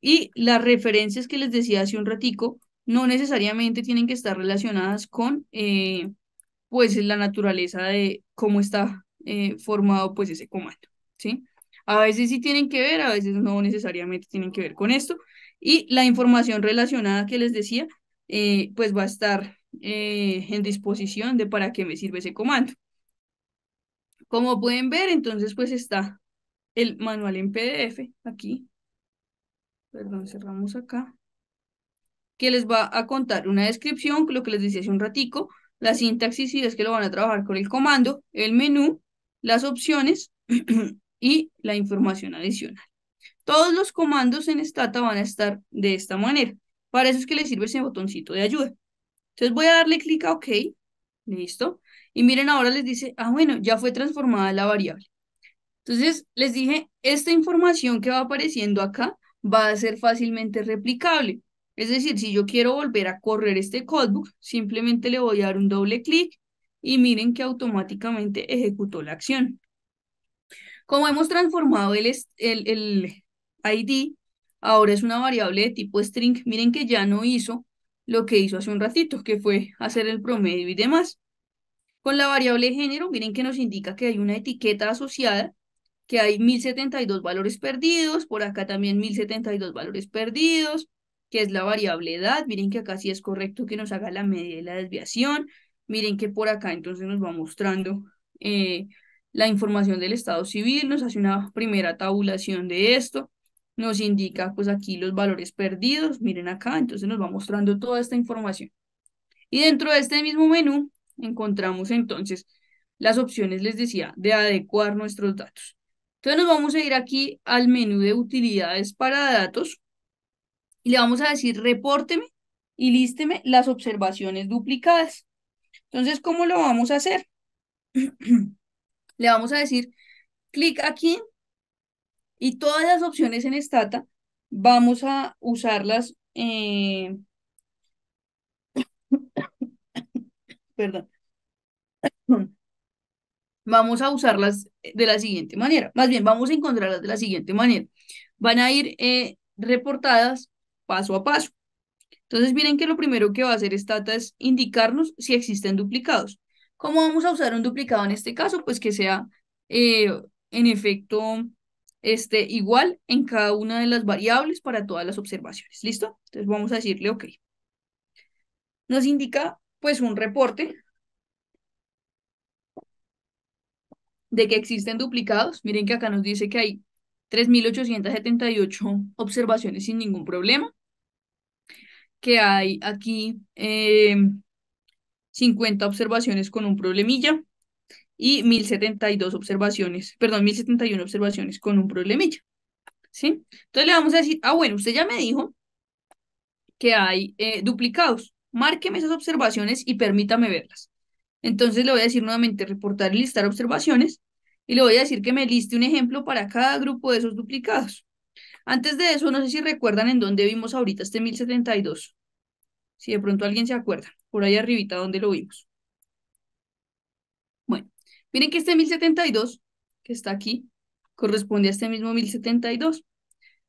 Y las referencias que les decía hace un ratico, no necesariamente tienen que estar relacionadas con eh, pues la naturaleza de cómo está eh, formado pues ese comando, ¿sí? A veces sí tienen que ver, a veces no necesariamente tienen que ver con esto. Y la información relacionada que les decía, eh, pues va a estar en disposición de para qué me sirve ese comando. Como pueden ver, entonces pues está el manual en PDF aquí. Perdón, cerramos acá que les va a contar una descripción, lo que les decía hace un ratico, la sintaxis y es que lo van a trabajar con el comando, el menú, las opciones y la información adicional. Todos los comandos en Stata van a estar de esta manera. Para eso es que les sirve ese botoncito de ayuda. Entonces voy a darle clic a OK. Listo. Y miren, ahora les dice, ah, bueno, ya fue transformada la variable. Entonces les dije, esta información que va apareciendo acá va a ser fácilmente replicable. Es decir, si yo quiero volver a correr este codebook, simplemente le voy a dar un doble clic y miren que automáticamente ejecutó la acción. Como hemos transformado el, el, ID, ahora es una variable de tipo string. Miren que ya no hizo lo que hizo hace un ratito, que fue hacer el promedio y demás. Con la variable género, miren que nos indica que hay una etiqueta asociada, que hay 1072 valores perdidos, por acá también 1072 valores perdidos, que es la variable edad. Miren que acá sí es correcto que nos haga la media de la desviación. Miren que por acá entonces nos va mostrando eh, la información del estado civil, nos hace una primera tabulación de esto, nos indica pues aquí los valores perdidos, miren acá, entonces nos va mostrando toda esta información. Y dentro de este mismo menú encontramos entonces las opciones, les decía, de adecuar nuestros datos. Entonces nos vamos a ir aquí al menú de utilidades para datos y le vamos a decir repórteme y lísteme las observaciones duplicadas. Entonces, ¿cómo lo vamos a hacer? le vamos a decir clic aquí y todas las opciones en Stata vamos a usarlas. Eh, perdón. vamos a usarlas de la siguiente manera. Más bien, vamos a encontrarlas de la siguiente manera. Van a ir eh, reportadas paso a paso. Entonces miren que lo primero que va a hacer esta es indicarnos si existen duplicados. ¿Cómo vamos a usar un duplicado en este caso? Pues que sea eh, en efecto este, igual en cada una de las variables para todas las observaciones. ¿Listo? Entonces vamos a decirle OK. Nos indica pues un reporte de que existen duplicados. Miren que acá nos dice que hay 3.878 observaciones sin ningún problema que hay aquí 50 em, observaciones con un problemilla y 1072 observaciones, perdón, 1071 observaciones con un problemilla. ¿Sí? Entonces le vamos a decir, ah, bueno, usted ya me dijo que hay eh, duplicados. Márqueme esas observaciones y permítame verlas. Entonces le voy a decir nuevamente reportar y listar observaciones y le voy a decir que me liste un ejemplo para cada grupo de esos duplicados. Antes de eso, no sé si recuerdan en dónde vimos ahorita este 1072. Si de pronto alguien se acuerda, por ahí arribita donde lo vimos. Bueno, miren que este 1072, que está aquí, corresponde a este mismo 1072.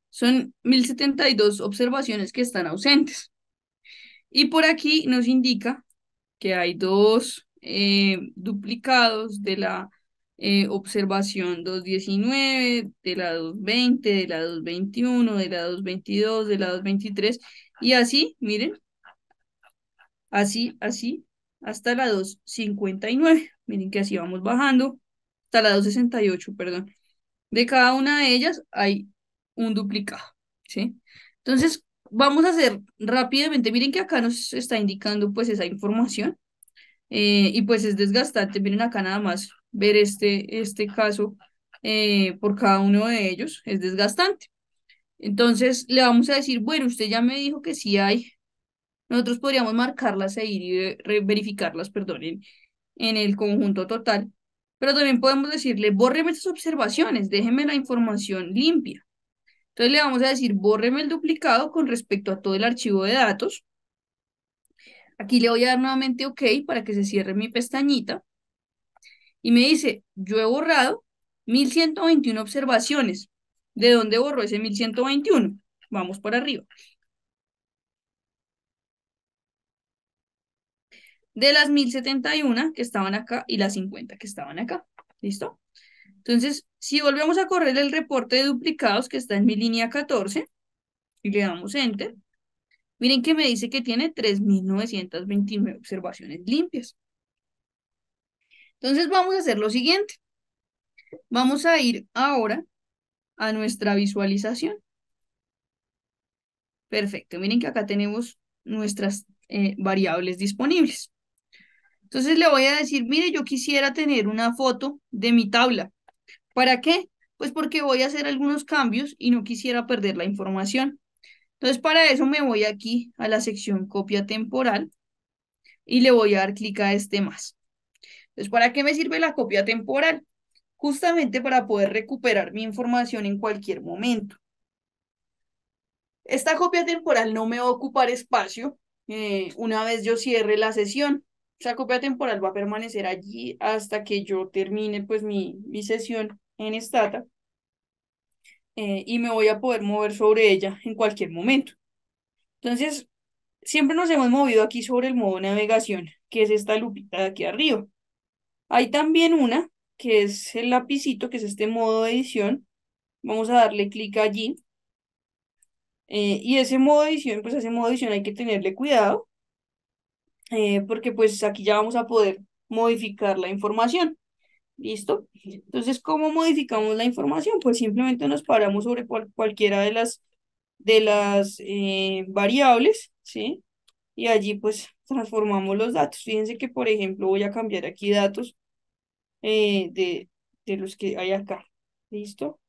Son 1072 observaciones que están ausentes. Y por aquí nos indica que hay dos eh, duplicados de la eh, observación 219, de la 220, de la 221, de la 222, de la 223, y así, miren, así, así, hasta la 259. Miren que así vamos bajando, hasta la 268, perdón. De cada una de ellas hay un duplicado, ¿sí? Entonces, vamos a hacer rápidamente, miren que acá nos está indicando pues esa información, eh, y pues es desgastante, miren acá nada más ver este, este caso eh, por cada uno de ellos, es desgastante. Entonces le vamos a decir, bueno, usted ya me dijo que sí hay, nosotros podríamos marcarlas e y verificarlas, perdón, en, el conjunto total, pero también podemos decirle, bórreme esas observaciones, déjeme la información limpia. Entonces le vamos a decir, bórreme el duplicado con respecto a todo el archivo de datos. Aquí le voy a dar nuevamente OK para que se cierre mi pestañita y me dice, yo he borrado 1121 observaciones. ¿De dónde borró ese 1121? Vamos por arriba. De las 1071 que estaban acá y las 50 que estaban acá. ¿Listo? Entonces, si volvemos a correr el reporte de duplicados que está en mi línea 14 y le damos Enter, miren que me dice que tiene 3.929 observaciones limpias. Entonces vamos a hacer lo siguiente. Vamos a ir ahora a nuestra visualización. Perfecto, miren que acá tenemos nuestras eh, variables disponibles. Entonces le voy a decir, mire, yo quisiera tener una foto de mi tabla. ¿Para qué? Pues porque voy a hacer algunos cambios y no quisiera perder la información. Entonces para eso me voy aquí a la sección copia temporal y le voy a dar clic a este más. Entonces, ¿para qué me sirve la copia temporal? Justamente para poder recuperar mi información en cualquier momento. Esta copia temporal no me va a ocupar espacio eh, una vez yo cierre la sesión. Esa copia temporal va a permanecer allí hasta que yo termine pues mi, sesión en Stata eh, y me voy a poder mover sobre ella en cualquier momento. Entonces, siempre nos hemos movido aquí sobre el modo navegación, que es esta lupita de aquí arriba. Hay también una que es el lapicito, que es este modo de edición. Vamos a darle clic allí. Eh, y ese modo de edición, pues ese modo de edición hay que tenerle cuidado, eh, porque pues aquí ya vamos a poder modificar la información. ¿Listo? Entonces, ¿cómo modificamos la información? Pues simplemente nos paramos sobre cualquiera de las, de las eh, variables, ¿sí? Y allí pues transformamos los datos. Fíjense que, por ejemplo, voy a cambiar aquí datos eh, de, de los que hay acá. ¿Listo?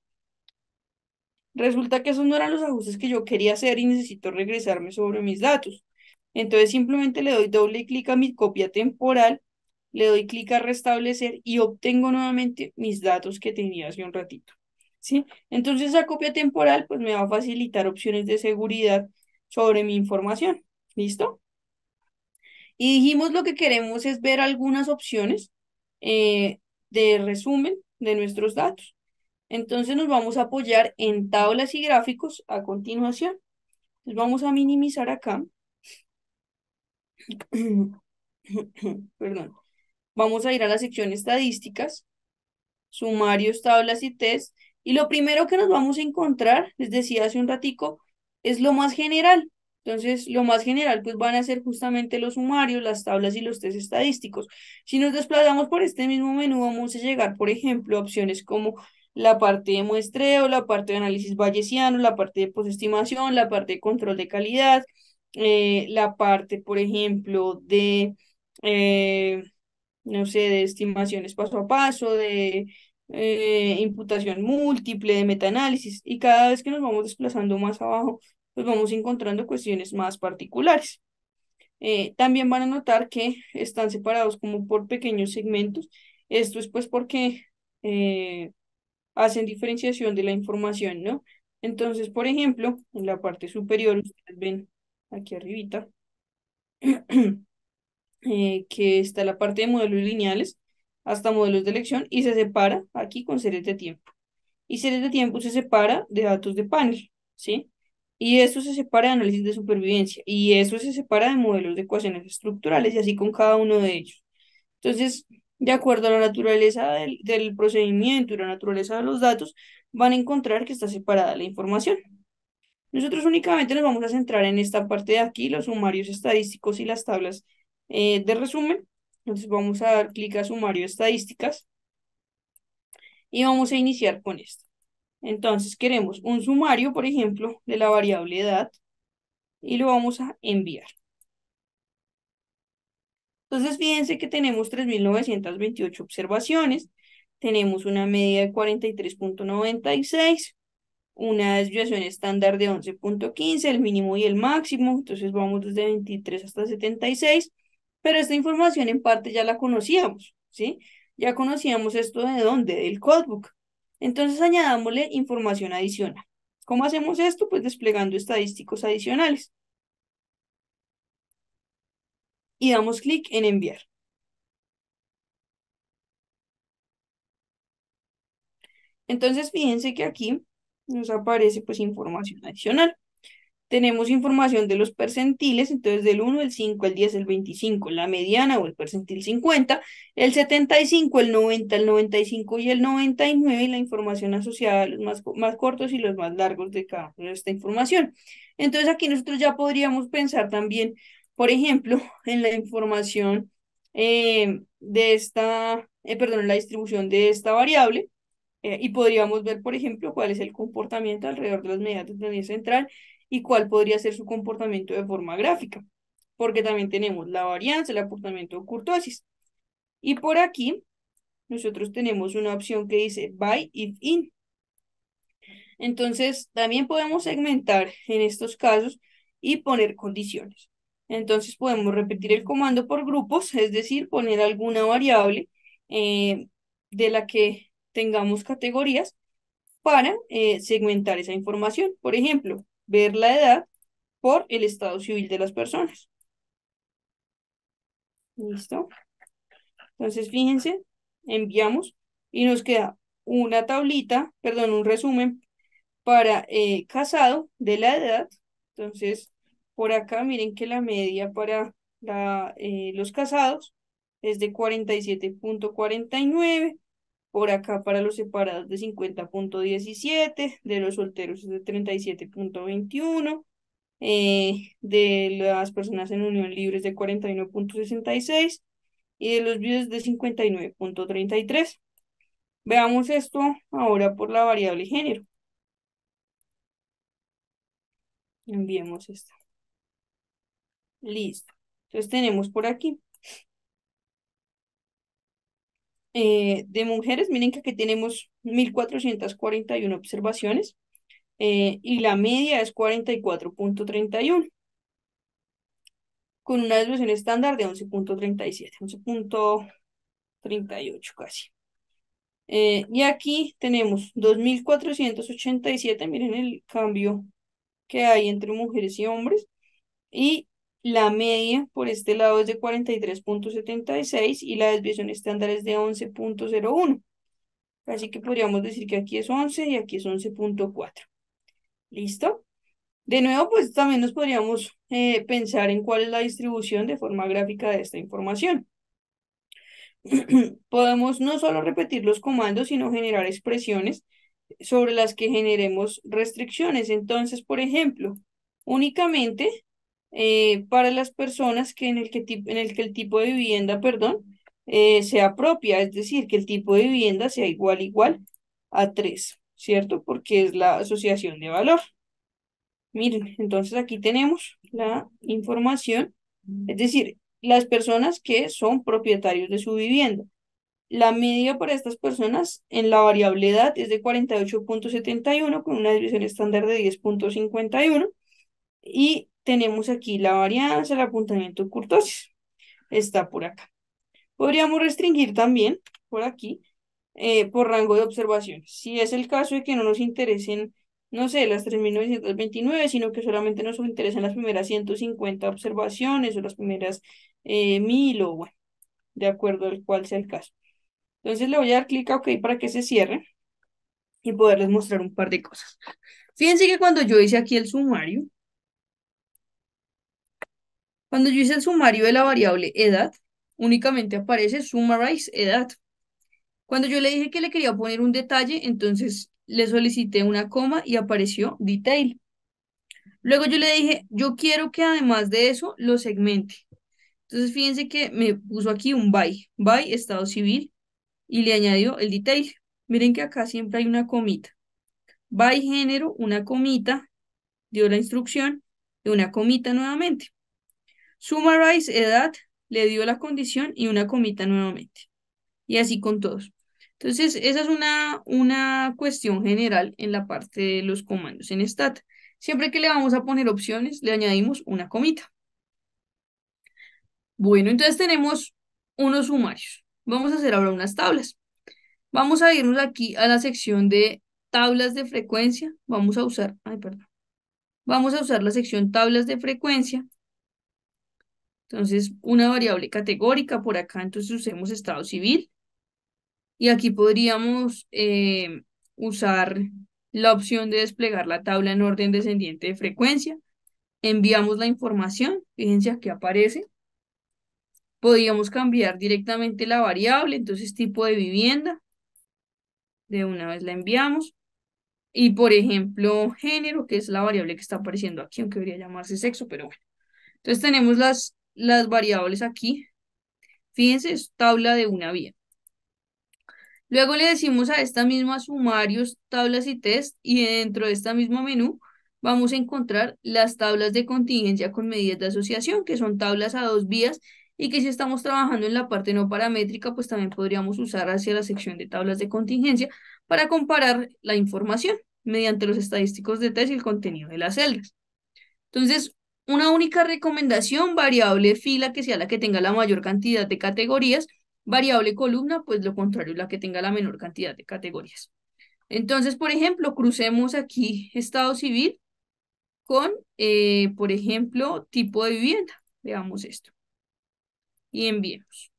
Resulta que esos no eran los ajustes que yo quería hacer y necesito regresarme sobre mis datos. Entonces simplemente le doy doble clic a mi copia temporal, le doy clic a restablecer y obtengo nuevamente mis datos que tenía hace un ratito. ¿sí? Entonces esa copia temporal pues me va a facilitar opciones de seguridad sobre mi información. ¿Listo? Y dijimos lo que queremos es ver algunas opciones eh, de resumen de nuestros datos. Entonces nos vamos a apoyar en tablas y gráficos a continuación. Entonces vamos a minimizar acá. Perdón. Vamos a ir a la sección estadísticas, sumarios, tablas y test. Y lo primero que nos vamos a encontrar, les decía hace un ratico, es lo más general. Entonces, lo más general, pues van a ser justamente los sumarios, las tablas y los test estadísticos. Si nos desplazamos por este mismo menú, vamos a llegar, por ejemplo, a opciones como la parte de muestreo, la parte de análisis bayesiano, la parte de posestimación, la parte de control de calidad, eh, la parte, por ejemplo, de, eh, no sé, de estimaciones paso a paso, de eh, imputación múltiple, de metaanálisis, y cada vez que nos vamos desplazando más abajo, pues vamos encontrando cuestiones más particulares. Eh, también van a notar que están separados como por pequeños segmentos. Esto es pues porque eh, hacen diferenciación de la información, ¿no? Entonces, por ejemplo, en la parte superior, ustedes ven aquí arribita, eh, que está la parte de modelos lineales hasta modelos de elección y se separa aquí con series de tiempo. Y series de tiempo se separa de datos de panel, ¿sí? Y esto se separa de análisis de supervivencia y eso se separa de modelos de ecuaciones estructurales y así con cada uno de ellos. Entonces, de acuerdo a la naturaleza del, procedimiento y la naturaleza de los datos, van a encontrar que está separada la información. Nosotros únicamente nos vamos a centrar en esta parte de aquí, los sumarios estadísticos y las tablas eh, de resumen. Entonces vamos a dar clic a sumario estadísticas y vamos a iniciar con esto. Entonces queremos un sumario, por ejemplo, de la variable edad y lo vamos a enviar. Entonces fíjense que tenemos 3.928 observaciones, tenemos una media de 43.96, una desviación estándar de 11.15, el mínimo y el máximo, entonces vamos desde 23 hasta 76, pero esta información en parte ya la conocíamos, ¿sí? Ya conocíamos esto de dónde, del codebook, entonces añadámosle información adicional. ¿Cómo hacemos esto? Pues desplegando estadísticos adicionales. Y damos clic en enviar. Entonces fíjense que aquí nos aparece pues información adicional tenemos información de los percentiles, entonces del 1, el 5, el 10, el 25, la mediana o el percentil 50, el 75, el 90, el 95 y el 99, y la información asociada a los más, más cortos y los más largos de cada de esta información. Entonces aquí nosotros ya podríamos pensar también, por ejemplo, en la información eh, de esta, eh, perdón, en la distribución de esta variable, eh, y podríamos ver, por ejemplo, cuál es el comportamiento alrededor de las medidas de tendencia central y cuál podría ser su comportamiento de forma gráfica, porque también tenemos la varianza, el comportamiento de curtosis. Y por aquí nosotros tenemos una opción que dice by if in. Entonces, también podemos segmentar en estos casos y poner condiciones. Entonces, podemos repetir el comando por grupos, es decir, poner alguna variable eh, de la que tengamos categorías para eh, segmentar esa información. Por ejemplo, ver la edad por el estado civil de las personas. ¿Listo? Entonces, fíjense, enviamos y nos queda una tablita, perdón, un resumen para eh, casado de la edad. Entonces, por acá miren que la media para la, eh, los casados es de 47.49 por acá para los separados de 50.17, de los solteros de 37.21, eh, de las personas en unión libres de 41.66 y de los viudos de 59.33. Veamos esto ahora por la variable género. Enviemos esta. Listo. Entonces tenemos por aquí eh, de mujeres, miren que aquí tenemos 1.441 observaciones eh, y la media es 44.31 con una desviación estándar de 11.37, 11.38 casi. Eh, y aquí tenemos 2.487, miren el cambio que hay entre mujeres y hombres, y la media por este lado es de 43.76 y la desviación estándar es de 11.01. Así que podríamos decir que aquí es 11 y aquí es 11.4. ¿Listo? De nuevo, pues también nos podríamos eh, pensar en cuál es la distribución de forma gráfica de esta información. Podemos no solo repetir los comandos, sino generar expresiones sobre las que generemos restricciones. Entonces, por ejemplo, únicamente eh, para las personas que en, el que en el que el tipo de vivienda, perdón, eh, sea propia, es decir, que el tipo de vivienda sea igual, igual a 3, ¿cierto? Porque es la asociación de valor. Miren, entonces aquí tenemos la información, es decir, las personas que son propietarios de su vivienda. La media para estas personas en la variable edad es de 48.71 con una división estándar de 10.51 y tenemos aquí la varianza, el apuntamiento curtosis. Está por acá. Podríamos restringir también por aquí eh, por rango de observaciones. Si es el caso de que no nos interesen, no sé, las 3.929, sino que solamente nos interesan las primeras 150 observaciones o las primeras 1.000 eh, o bueno, de acuerdo al cual sea el caso. Entonces le voy a dar clic a OK para que se cierre y poderles mostrar un par de cosas. Fíjense que cuando yo hice aquí el sumario, cuando yo hice el sumario de la variable edad, únicamente aparece summarize edad. Cuando yo le dije que le quería poner un detalle, entonces le solicité una coma y apareció detail. Luego yo le dije, yo quiero que además de eso lo segmente. Entonces fíjense que me puso aquí un by, by estado civil y le añadió el detail. Miren que acá siempre hay una comita. By género, una comita, dio la instrucción de una comita nuevamente. Summarize edad le dio la condición y una comita nuevamente. Y así con todos. Entonces, esa es una, una cuestión general en la parte de los comandos en stat. Siempre que le vamos a poner opciones, le añadimos una comita. Bueno, entonces tenemos unos sumarios. Vamos a hacer ahora unas tablas. Vamos a irnos aquí a la sección de tablas de frecuencia. Vamos a usar, ay, perdón. Vamos a usar la sección tablas de frecuencia entonces, una variable categórica, por acá entonces usemos estado civil. Y aquí podríamos eh, usar la opción de desplegar la tabla en orden descendiente de frecuencia. Enviamos la información, fíjense aquí aparece. Podríamos cambiar directamente la variable, entonces tipo de vivienda. De una vez la enviamos. Y por ejemplo, género, que es la variable que está apareciendo aquí, aunque debería llamarse sexo, pero bueno. Entonces tenemos las las variables aquí. Fíjense, es tabla de una vía. Luego le decimos a esta misma sumarios, tablas y test y dentro de esta misma menú vamos a encontrar las tablas de contingencia con medidas de asociación, que son tablas a dos vías y que si estamos trabajando en la parte no paramétrica, pues también podríamos usar hacia la sección de tablas de contingencia para comparar la información mediante los estadísticos de test y el contenido de las celdas. Entonces, una única recomendación, variable fila que sea la que tenga la mayor cantidad de categorías, variable columna, pues lo contrario, la que tenga la menor cantidad de categorías. Entonces, por ejemplo, crucemos aquí estado civil con, eh, por ejemplo, tipo de vivienda. Veamos esto. Y enviemos.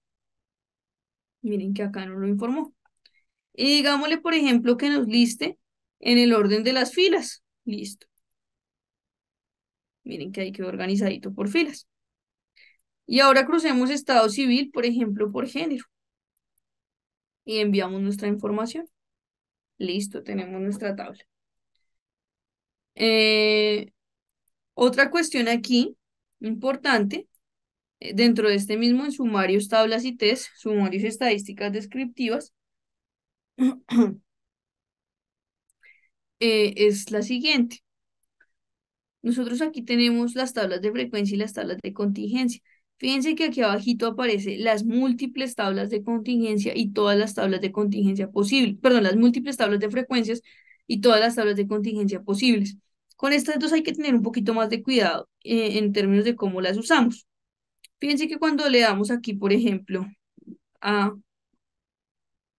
Miren que acá no lo informó. Y digámosle, por ejemplo, que nos liste en el orden de las filas. Listo. Miren que ahí quedó organizadito por filas. Y ahora crucemos estado civil, por ejemplo, por género. Y enviamos nuestra información. Listo, tenemos nuestra tabla. Eh, otra cuestión aquí, importante, eh, dentro de este mismo en sumarios, tablas y test, sumarios y estadísticas descriptivas, eh, es la siguiente. Nosotros aquí tenemos las tablas de frecuencia y las tablas de contingencia. Fíjense que aquí abajito aparece las múltiples tablas de contingencia y todas las tablas de contingencia posibles, perdón, las múltiples tablas de frecuencias y todas las tablas de contingencia posibles. Con estas dos hay que tener un poquito más de cuidado eh, en términos de cómo las usamos. Fíjense que cuando le damos aquí, por ejemplo, a,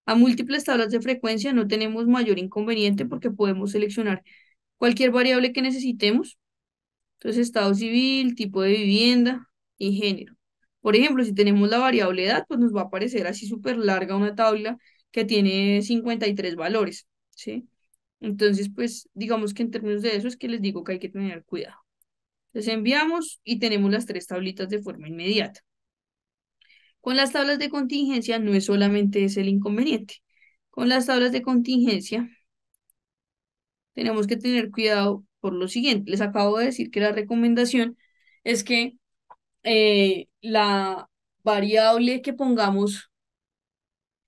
a múltiples tablas de frecuencia no tenemos mayor inconveniente porque podemos seleccionar cualquier variable que necesitemos entonces, estado civil, tipo de vivienda y género. Por ejemplo, si tenemos la variable edad, pues nos va a aparecer así súper larga una tabla que tiene 53 valores, ¿sí? Entonces, pues digamos que en términos de eso es que les digo que hay que tener cuidado. Les enviamos y tenemos las tres tablitas de forma inmediata. Con las tablas de contingencia no es solamente ese el inconveniente. Con las tablas de contingencia tenemos que tener cuidado por lo siguiente. Les acabo de decir que la recomendación es que eh, la variable que pongamos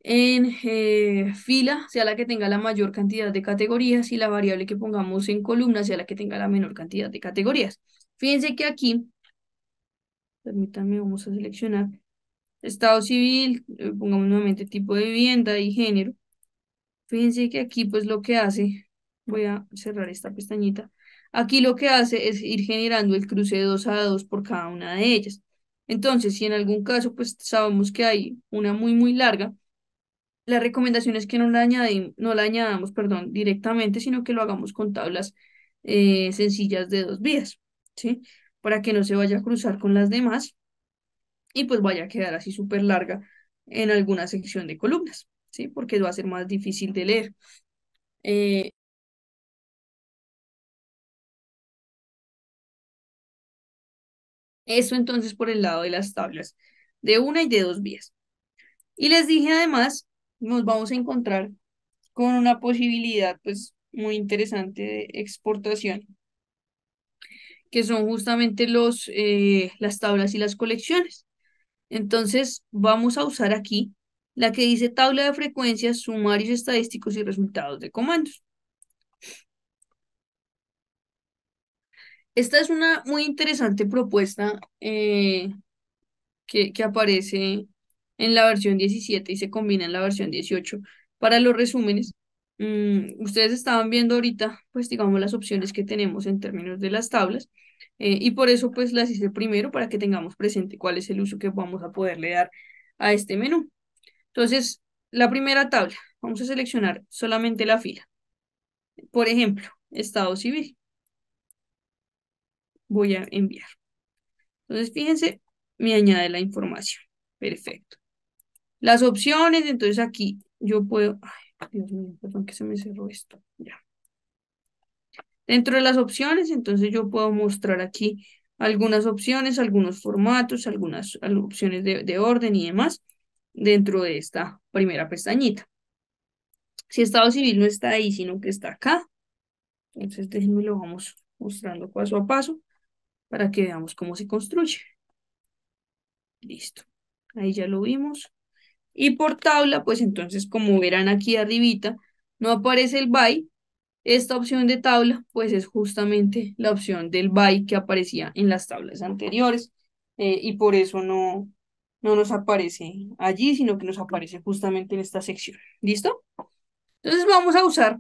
en eh, fila sea la que tenga la mayor cantidad de categorías y la variable que pongamos en columna sea la que tenga la menor cantidad de categorías. Fíjense que aquí, permítanme, vamos a seleccionar estado civil, eh, pongamos nuevamente tipo de vivienda y género. Fíjense que aquí pues lo que hace, voy a cerrar esta pestañita, Aquí lo que hace es ir generando el cruce de dos a dos por cada una de ellas. Entonces, si en algún caso pues sabemos que hay una muy muy larga, la recomendación es que no la, añadamos perdón, directamente, sino que lo hagamos con tablas eh, sencillas de dos vías, ¿sí? Para que no se vaya a cruzar con las demás y pues vaya a quedar así súper larga en alguna sección de columnas, ¿sí? Porque va a ser más difícil de leer. Eh, Eso entonces por el lado de las tablas, de una y de dos vías. Y les dije además, nos vamos a encontrar con una posibilidad pues muy interesante de exportación, que son justamente los, eh, las tablas y las colecciones. Entonces vamos a usar aquí la que dice tabla de frecuencias, sumarios estadísticos y resultados de comandos. Esta es una muy interesante propuesta eh, que, que aparece en la versión 17 y se combina en la versión 18. Para los resúmenes, mm, ustedes estaban viendo ahorita, pues digamos, las opciones que tenemos en términos de las tablas eh, y por eso pues las hice primero para que tengamos presente cuál es el uso que vamos a poderle dar a este menú. Entonces, la primera tabla, vamos a seleccionar solamente la fila. Por ejemplo, estado civil voy a enviar. Entonces, fíjense, me añade la información. Perfecto. Las opciones, entonces aquí yo puedo... Ay, Dios mío, perdón que se me cerró esto. Ya. Dentro de las opciones, entonces yo puedo mostrar aquí algunas opciones, algunos formatos, algunas opciones de, de orden y demás dentro de esta primera pestañita. Si estado civil no está ahí, sino que está acá, entonces déjenme lo vamos mostrando paso a paso para que veamos cómo se construye. Listo. Ahí ya lo vimos. Y por tabla, pues entonces, como verán aquí arribita, no aparece el by. Esta opción de tabla, pues es justamente la opción del by que aparecía en las tablas anteriores. Eh, y por eso no, no nos aparece allí, sino que nos aparece justamente en esta sección. ¿Listo? Entonces vamos a usar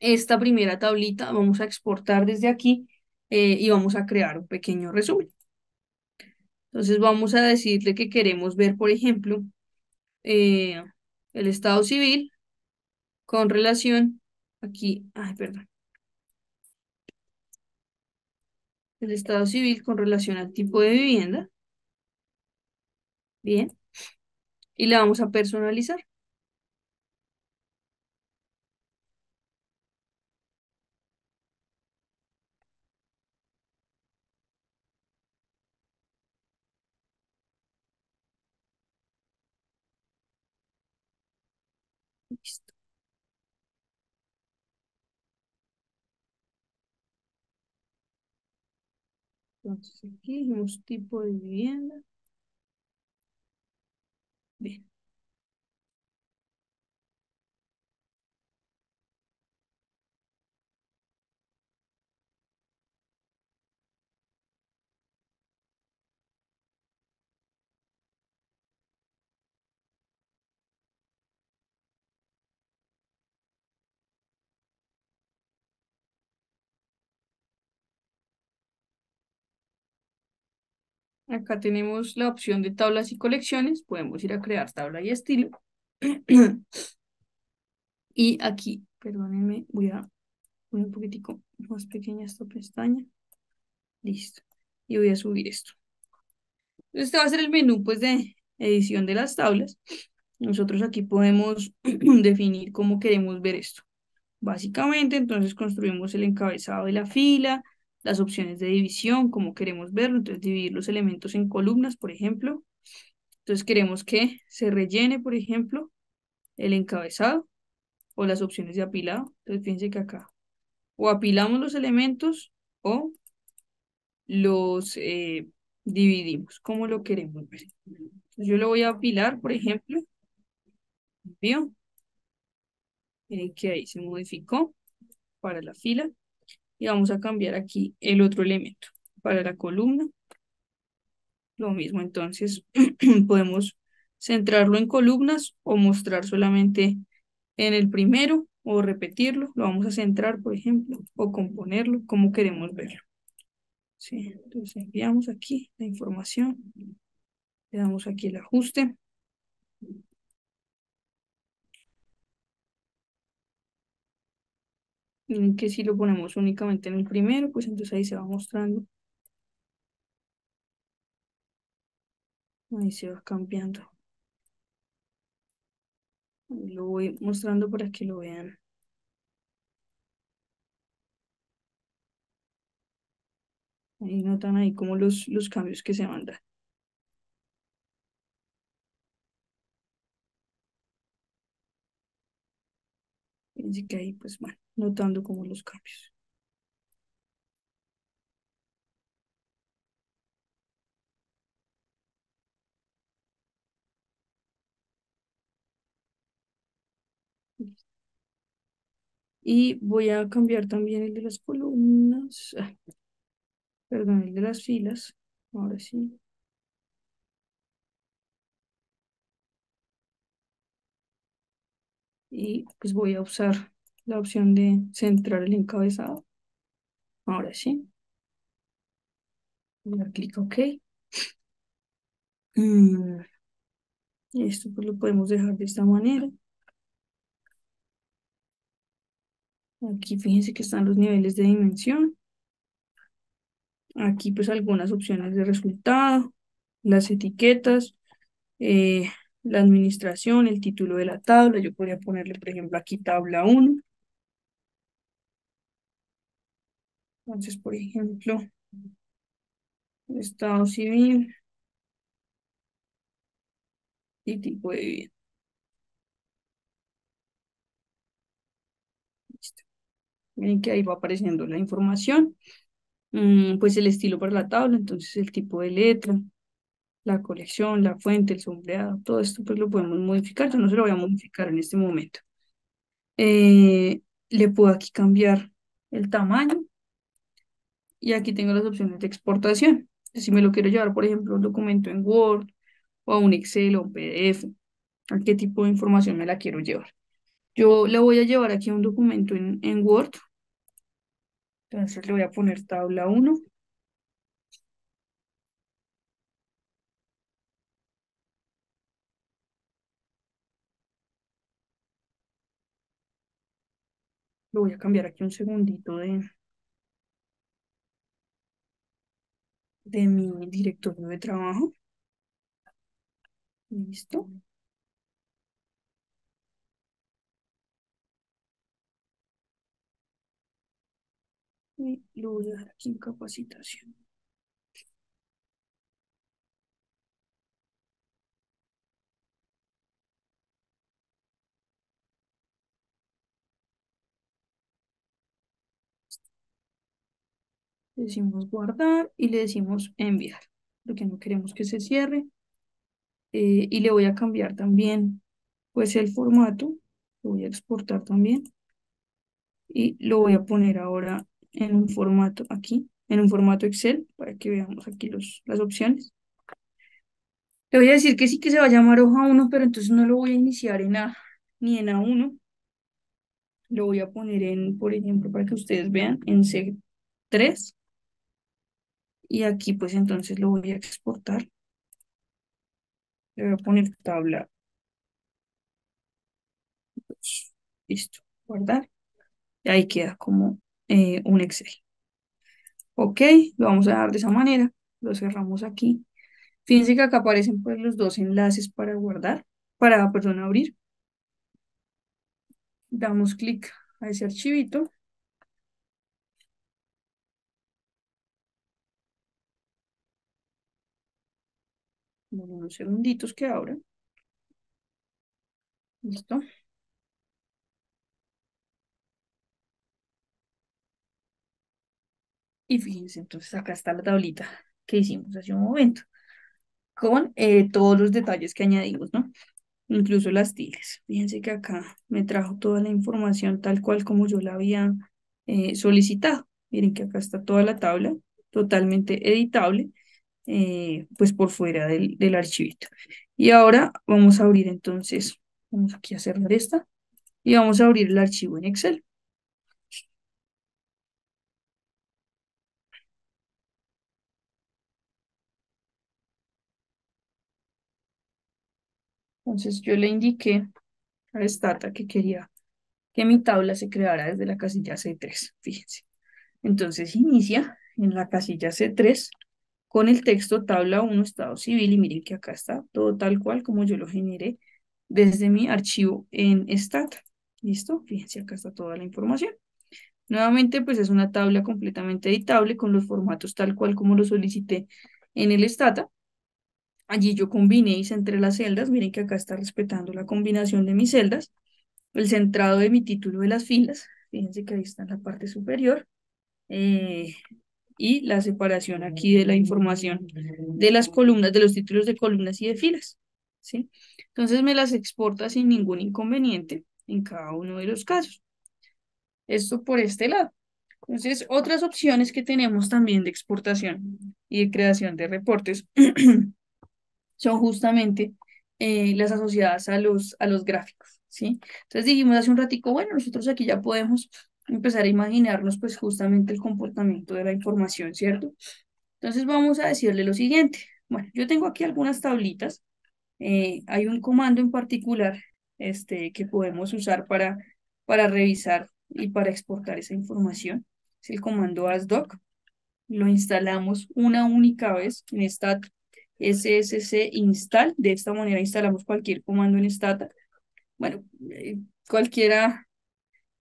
esta primera tablita, vamos a exportar desde aquí eh, y vamos a crear un pequeño resumen. Entonces vamos a decirle que queremos ver, por ejemplo, eh, el estado civil con relación aquí, ay, perdón. El estado civil con relación al tipo de vivienda. Bien. Y la vamos a personalizar. Listo. Entonces aquí dijimos tipo de vivienda. Acá tenemos la opción de tablas y colecciones. Podemos ir a crear tabla y estilo. y aquí, perdónenme, voy a poner un poquitico más pequeña esta pestaña. Listo. Y voy a subir esto. Este va a ser el menú pues, de edición de las tablas. Nosotros aquí podemos definir cómo queremos ver esto. Básicamente, entonces construimos el encabezado de la fila, las opciones de división, como queremos verlo, entonces dividir los elementos en columnas, por ejemplo. Entonces queremos que se rellene, por ejemplo, el encabezado o las opciones de apilado. Entonces fíjense que acá o apilamos los elementos o los eh, dividimos, como lo queremos ver. Yo lo voy a apilar, por ejemplo. ¿Vio? Miren que ahí se modificó para la fila y vamos a cambiar aquí el otro elemento para la columna. Lo mismo, entonces podemos centrarlo en columnas o mostrar solamente en el primero o repetirlo. Lo vamos a centrar, por ejemplo, o componerlo como queremos verlo. entonces enviamos aquí la información. Le damos aquí el ajuste. Mm, que si lo ponemos únicamente en el primero, pues entonces ahí se va mostrando. Ahí se va cambiando. Lo voy mostrando para que lo vean. Ahí notan ahí como los, los cambios que se van dar. Así que ahí, pues, bueno, notando como los cambios. Y voy a cambiar también el de las columnas, ah, perdón, el de las filas, ahora sí. y pues voy a usar la opción de centrar el encabezado. Ahora sí. Voy a clic OK. y mm, Esto pues lo podemos dejar de esta manera. Aquí fíjense que están los niveles de dimensión. Aquí pues algunas opciones de resultado, las etiquetas, eh, la administración, el título de la tabla. Yo podría ponerle, por ejemplo, aquí tabla 1. Entonces, por ejemplo, estado civil y tipo de vivienda. Listo. Miren que ahí va apareciendo la información. Mm, pues el estilo para la tabla, entonces el tipo de letra, la colección, la fuente, el sombreado, todo esto pues lo podemos modificar, yo no se lo voy a modificar en este momento. Eh, le puedo aquí cambiar el tamaño y aquí tengo las opciones de exportación. Si me lo quiero llevar, por ejemplo, un documento en Word o a un Excel o un PDF, a qué tipo de información me la quiero llevar. Yo le voy a llevar aquí a un documento en, en Word. Entonces le voy a poner tabla 1 voy a cambiar aquí un segundito de, de mi directorio de trabajo. Listo. Y lo voy a dejar aquí en capacitación. le decimos guardar y le decimos enviar, porque no queremos que se cierre. Eh, y le voy a cambiar también pues el formato, lo voy a exportar también y lo voy a poner ahora en un formato aquí, en un formato Excel, para que veamos aquí los, las opciones. Le voy a decir que sí que se va a llamar hoja 1, pero entonces no lo voy a iniciar en A ni en A1. Lo voy a poner en, por ejemplo, para que ustedes vean, en C3. Y aquí pues entonces lo voy a exportar. Le voy a poner tabla. Pues, listo, guardar. Y ahí queda como eh, un Excel. Ok, lo vamos a dar de esa manera. Lo cerramos aquí. Fíjense que acá aparecen pues los dos enlaces para guardar, para, perdón, abrir. Damos clic a ese archivito. en unos segunditos que ahora Listo. Y fíjense, entonces acá está la tablita que hicimos hace un momento, con eh, todos los detalles que añadimos, ¿no? Incluso las tigres, Fíjense que acá me trajo toda la información tal cual como yo la había eh, solicitado. Miren que acá está toda la tabla, totalmente editable. Eh, pues por fuera del, del, archivito. Y ahora vamos a abrir entonces, vamos aquí a cerrar esta y vamos a abrir el archivo en Excel. Entonces yo le indiqué a Stata que quería que mi tabla se creara desde la casilla C3, fíjense. Entonces inicia en la casilla C3 con el texto tabla 1 estado civil y miren que acá está todo tal cual como yo lo generé desde mi archivo en Stata, ¿Listo? Fíjense, acá está toda la información. Nuevamente, pues es una tabla completamente editable con los formatos tal cual como lo solicité en el Stata. Allí yo combiné y centré las celdas. Miren que acá está respetando la combinación de mis celdas. El centrado de mi título de las filas. Fíjense que ahí está en la parte superior. Eh, y la separación aquí de la información de las columnas, de los títulos de columnas y de filas. ¿sí? Entonces me las exporta sin ningún inconveniente en cada uno de los casos. Esto por este lado. Entonces, otras opciones que tenemos también de exportación y de creación de reportes son justamente eh, las asociadas a los, a los gráficos, ¿sí? Entonces dijimos hace un ratico, bueno, nosotros aquí ya podemos empezar a imaginarnos pues justamente el comportamiento de la información, ¿cierto? Entonces vamos a decirle lo siguiente. Bueno, yo tengo aquí algunas tablitas. Eh, hay un comando en particular este, que podemos usar para, para revisar y para exportar esa información. Es el comando asdoc. Lo instalamos una única vez en stat ssc install. De esta manera instalamos cualquier comando en stat. Bueno, eh, cualquiera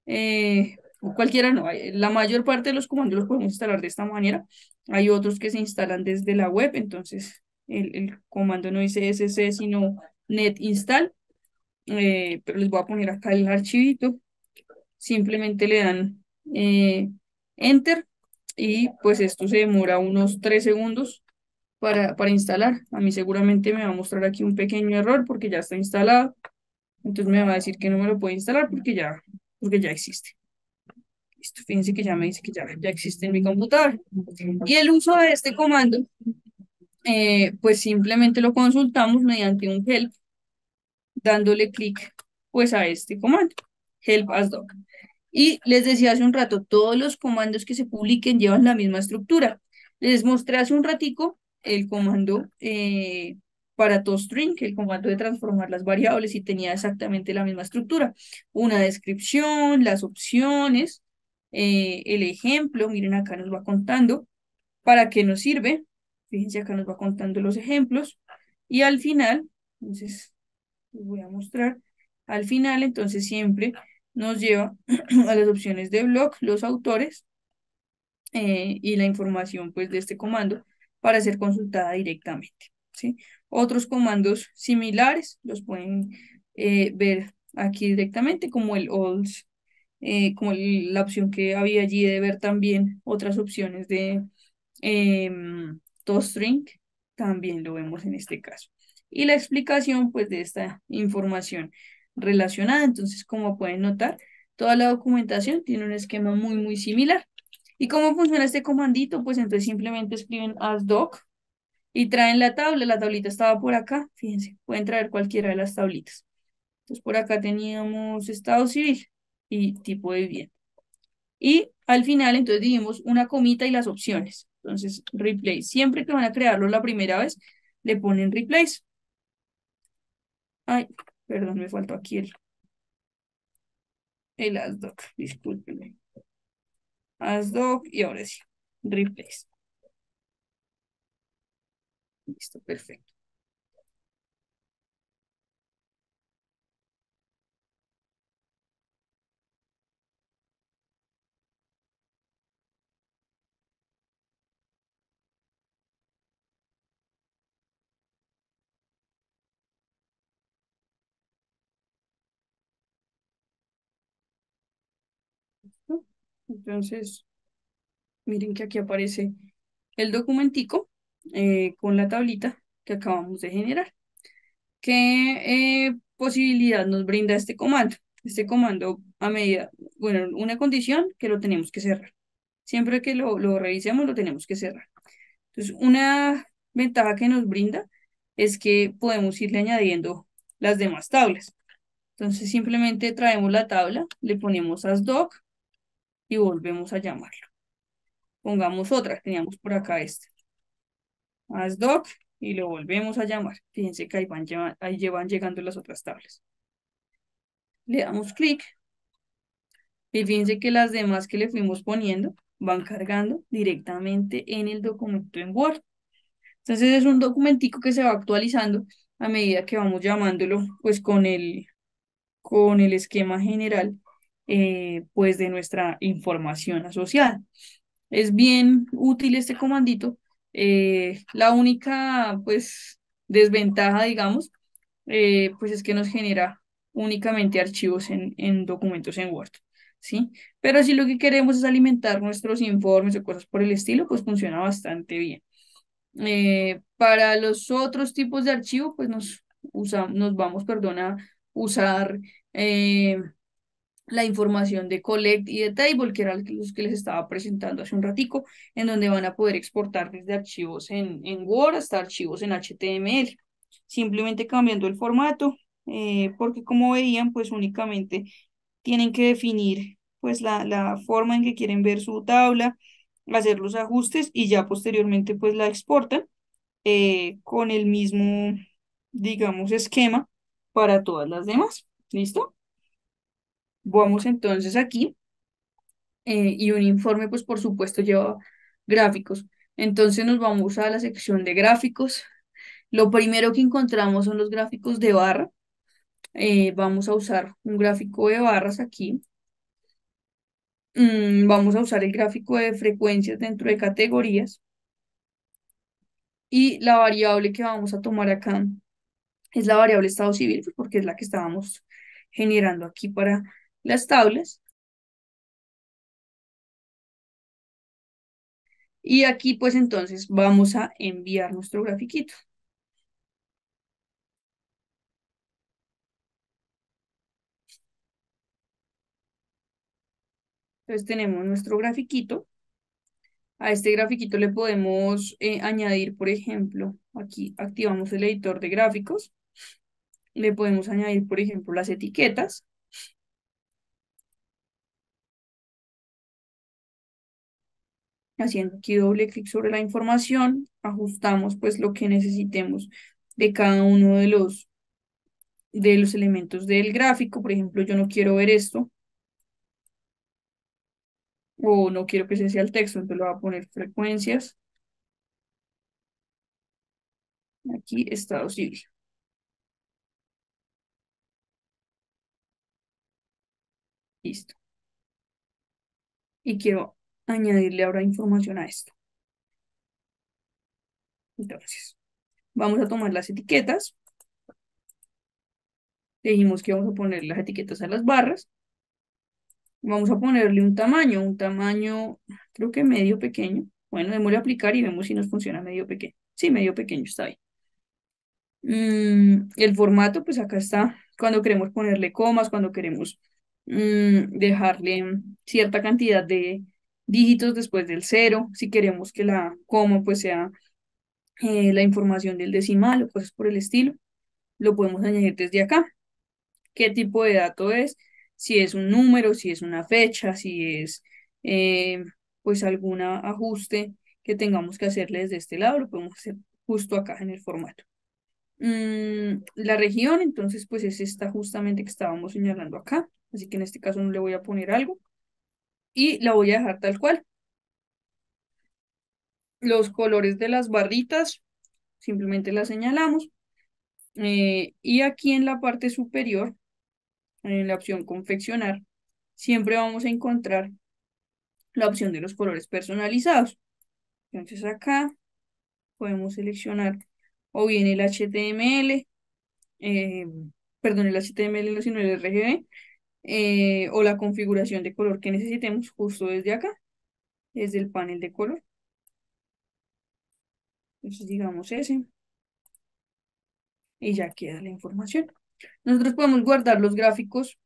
eh, cualquiera no, la mayor parte de los comandos los podemos instalar de esta manera, hay otros que se instalan desde la web, entonces el, el comando no dice sc sino net install, eh, pero les voy a poner acá el archivito, simplemente le dan eh, enter y pues esto se demora unos 3 segundos para, para instalar, a mí seguramente me va a mostrar aquí un pequeño error porque ya está instalado, entonces me va a decir que no me lo puede instalar porque ya, porque ya existe fíjense que ya me dice que ya, ya existe en mi computador. Y el uso de este comando, eh, pues simplemente lo consultamos mediante un help, dándole clic pues a este comando, help as doc. Y les decía hace un rato, todos los comandos que se publiquen llevan la misma estructura. Les mostré hace un ratico el comando eh, para toString, el comando de transformar las variables y tenía exactamente la misma estructura. Una descripción, las opciones, eh, el ejemplo, miren acá nos va contando para qué nos sirve, fíjense acá nos va contando los ejemplos y al final, entonces les voy a mostrar, al final entonces siempre nos lleva a las opciones de blog, los autores eh, y la información pues de este comando para ser consultada directamente. ¿sí? Otros comandos similares los pueden eh, ver aquí directamente como el alls eh, como la opción que había allí de ver también otras opciones de em, toString, también lo vemos en este caso. Y la explicación pues de esta información relacionada, entonces como pueden notar, toda la documentación tiene un esquema muy muy similar. ¿Y cómo funciona este comandito? Pues entonces simplemente escriben asdoc y traen la tabla, la tablita estaba por acá, fíjense, pueden traer cualquiera de las tablitas. Entonces por acá teníamos estado civil, y tipo de bien. Y al final, entonces dijimos una comita y las opciones. Entonces, Replay. Siempre que van a crearlo la primera vez, le ponen replace. Ay, perdón, me faltó aquí el, el asdoc, discúlpenme. Asdoc y ahora sí, replace. Listo, perfecto. Entonces, miren que aquí aparece el documentico eh, con la tablita que acabamos de generar. ¿Qué eh, posibilidad nos brinda este comando? Este comando a medida, bueno, una condición que lo tenemos que cerrar. Siempre que lo, lo revisemos lo tenemos que cerrar. Entonces, una ventaja que nos brinda es que podemos irle añadiendo las demás tablas. Entonces simplemente traemos la tabla, le ponemos as doc y volvemos a llamarlo. Pongamos otra, teníamos por acá esta. Más doc y lo volvemos a llamar. Fíjense que ahí van, llegando las otras tablas. Le damos clic y fíjense que las demás que le fuimos poniendo van cargando directamente en el documento en Word. Entonces es un documentico que se va actualizando a medida que vamos llamándolo pues con el, con el esquema general eh, pues de nuestra información asociada. Es bien útil este comandito. Eh, la única pues desventaja, digamos, eh, pues es que nos genera únicamente archivos en, en documentos en Word. ¿sí? Pero si lo que queremos es alimentar nuestros informes o cosas por el estilo, pues funciona bastante bien. para los otros tipos de archivo, pues nos, nos vamos perdón, a usar la información de Collect y de Table, que eran los que les estaba presentando hace un ratico, en donde van a poder exportar desde archivos en, en Word hasta archivos en HTML, simplemente cambiando el formato, eh, porque como veían, pues únicamente tienen que definir pues la, la forma en que quieren ver su tabla, hacer los ajustes y ya posteriormente pues la exportan eh, con el mismo, digamos, esquema para todas las demás. ¿Listo? Vamos entonces aquí. Eh, y un informe, pues por supuesto, lleva gráficos. Entonces nos vamos a la sección de gráficos. Lo primero que encontramos son los gráficos de barra. Eh, vamos a usar un gráfico de barras aquí. Mm, vamos a usar el gráfico de frecuencias dentro de categorías. Y la variable que vamos a tomar acá es la variable estado civil, porque es la que estábamos generando aquí para las tablas. Y aquí pues entonces vamos a enviar nuestro grafiquito. Entonces tenemos nuestro grafiquito. A este grafiquito le podemos eh, añadir, por ejemplo, aquí activamos el editor de gráficos. Le podemos añadir, por ejemplo, las etiquetas. haciendo aquí doble clic sobre la información, ajustamos pues lo que necesitemos de cada uno de los, de los elementos del gráfico. Por ejemplo, yo no quiero ver esto o no quiero que se sea el texto, entonces lo voy a poner frecuencias. Aquí, estado civil. Listo. Y quiero añadirle ahora información a esto. Entonces, vamos a tomar las etiquetas. Dijimos que vamos a poner las etiquetas a las barras. Vamos a ponerle un tamaño, un tamaño creo que medio pequeño. Bueno, démosle aplicar y vemos si nos funciona medio pequeño. Sí, medio pequeño, está bien. Mm, el formato, pues acá está, cuando queremos ponerle comas, cuando queremos mm, dejarle cierta cantidad de, dígitos después del cero, si queremos que la coma pues sea eh, la información del decimal o cosas por el estilo, lo podemos añadir desde acá. ¿Qué tipo de dato es? Si es un número, si es una fecha, si es eh, pues algún ajuste que tengamos que hacerle desde este lado, lo podemos hacer justo acá en el formato. Mm, la región, entonces, pues es esta justamente que estábamos señalando acá, así que en este caso no le voy a poner algo y la voy a dejar tal cual. Los colores de las barritas, simplemente las señalamos. Eh, y aquí en la parte superior, en la opción confeccionar, siempre vamos a encontrar la opción de los colores personalizados. Entonces acá podemos seleccionar o bien el HTML, eh, perdón, el HTML, no, sino el RGB, eh, o la configuración de color que necesitemos justo desde acá, desde el panel de color. Entonces digamos ese. Y ya queda la información. Nosotros podemos guardar los gráficos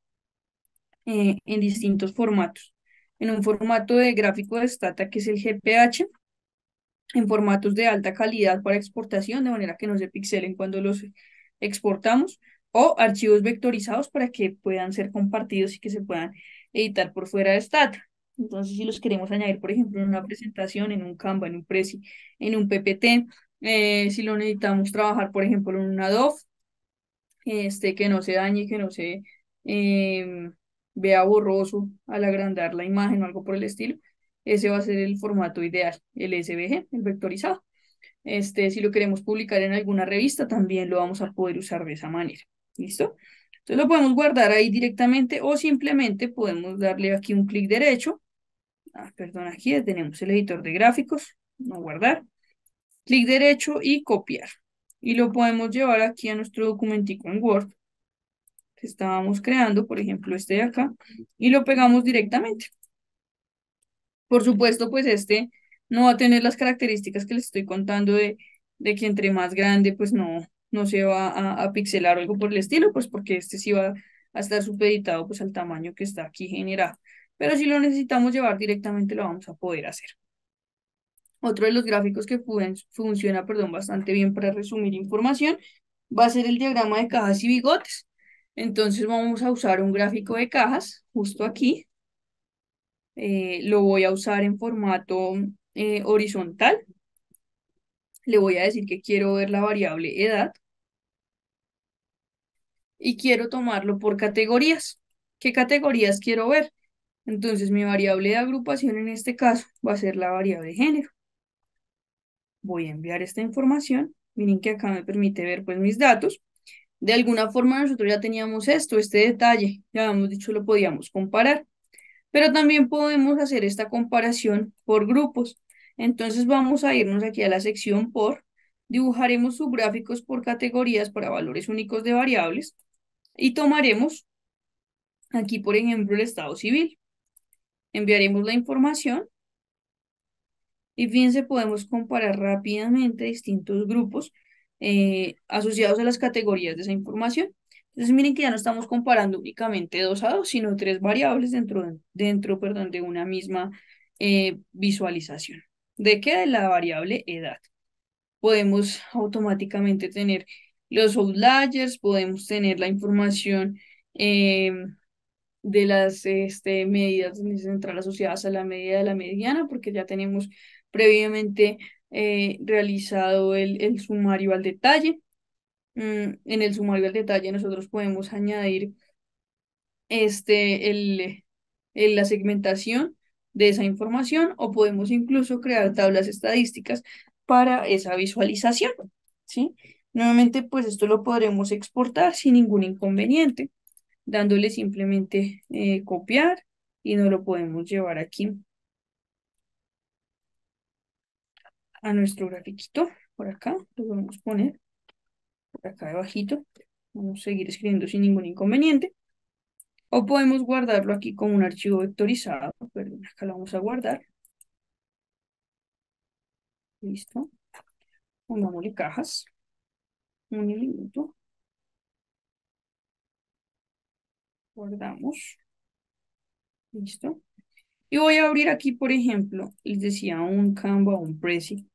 eh, en distintos formatos. En un formato de gráfico de Stata, que es el GPH, en formatos de alta calidad para exportación, de manera que no se pixelen cuando los exportamos o archivos vectorizados para que puedan ser compartidos y que se puedan editar por fuera de Stat. Entonces, si los queremos añadir, por ejemplo, en una presentación, en un Canva, en un Prezi, en un PPT, eh, si lo necesitamos trabajar, por ejemplo, en una Adobe, este, que no se dañe, que no se em, vea borroso al agrandar la imagen o algo por el estilo, ese va a ser el formato ideal, el SVG, el vectorizado. Este, si lo queremos publicar en alguna revista, también lo vamos a poder usar de esa manera. ¿Listo? Entonces lo podemos guardar ahí directamente o simplemente podemos darle aquí un clic derecho. Ah, perdón, aquí tenemos el editor de gráficos. No guardar. Clic derecho y copiar. Y lo podemos llevar aquí a nuestro documentico en Word que estábamos creando, por ejemplo este de acá, y lo pegamos directamente. Por supuesto, pues este no va a tener las características que les estoy contando de, de que entre más grande, pues no, no se va a, pixelar o algo por el estilo, pues porque este sí va a estar supeditado pues al tamaño que está aquí generado. Pero si lo necesitamos llevar directamente lo vamos a poder hacer. Otro de los gráficos que funciona perdón, bastante bien para resumir información va a ser el diagrama de cajas y bigotes. Entonces vamos a usar un gráfico de cajas justo aquí. Eh, lo voy a usar en formato eh, horizontal. Le voy a decir que quiero ver la variable edad y quiero tomarlo por categorías. ¿Qué categorías quiero ver? Entonces mi variable de agrupación en este caso va a ser la variable género. Voy a enviar esta información. Miren que acá me permite ver pues mis datos. De alguna forma nosotros ya teníamos esto, este detalle. Ya habíamos dicho lo podíamos comparar. Pero también podemos hacer esta comparación por grupos. Entonces vamos a irnos aquí a la sección por. Dibujaremos subgráficos por categorías para valores únicos de variables. Y tomaremos aquí, por ejemplo, el estado civil. Enviaremos la información. Y fíjense, podemos comparar rápidamente distintos grupos eh, asociados a las categorías de esa información. Entonces, miren que ya no estamos comparando únicamente dos a dos, sino tres variables dentro, de, dentro perdón, de una misma eh, visualización. ¿De qué? De la variable edad. Podemos automáticamente tener los outliers, podemos tener la información em, de las este, medidas central asociadas a la medida de la mediana, porque ya tenemos previamente eh, realizado el, el, sumario al detalle. Mm, en el sumario al detalle nosotros podemos añadir este, el, la segmentación de esa información o podemos incluso crear tablas estadísticas para esa visualización. ¿sí? Nuevamente, pues esto lo podremos exportar sin ningún inconveniente, dándole simplemente eh, copiar y nos lo podemos llevar aquí a nuestro grafiquito, por acá, lo podemos poner por acá debajito, vamos a seguir escribiendo sin ningún inconveniente, o podemos guardarlo aquí como un archivo vectorizado, perdón, acá lo vamos a guardar, listo, pongámosle cajas, un minuto. Guardamos. Listo. Y voy a abrir aquí, por ejemplo, les decía un Canva, un Prezi,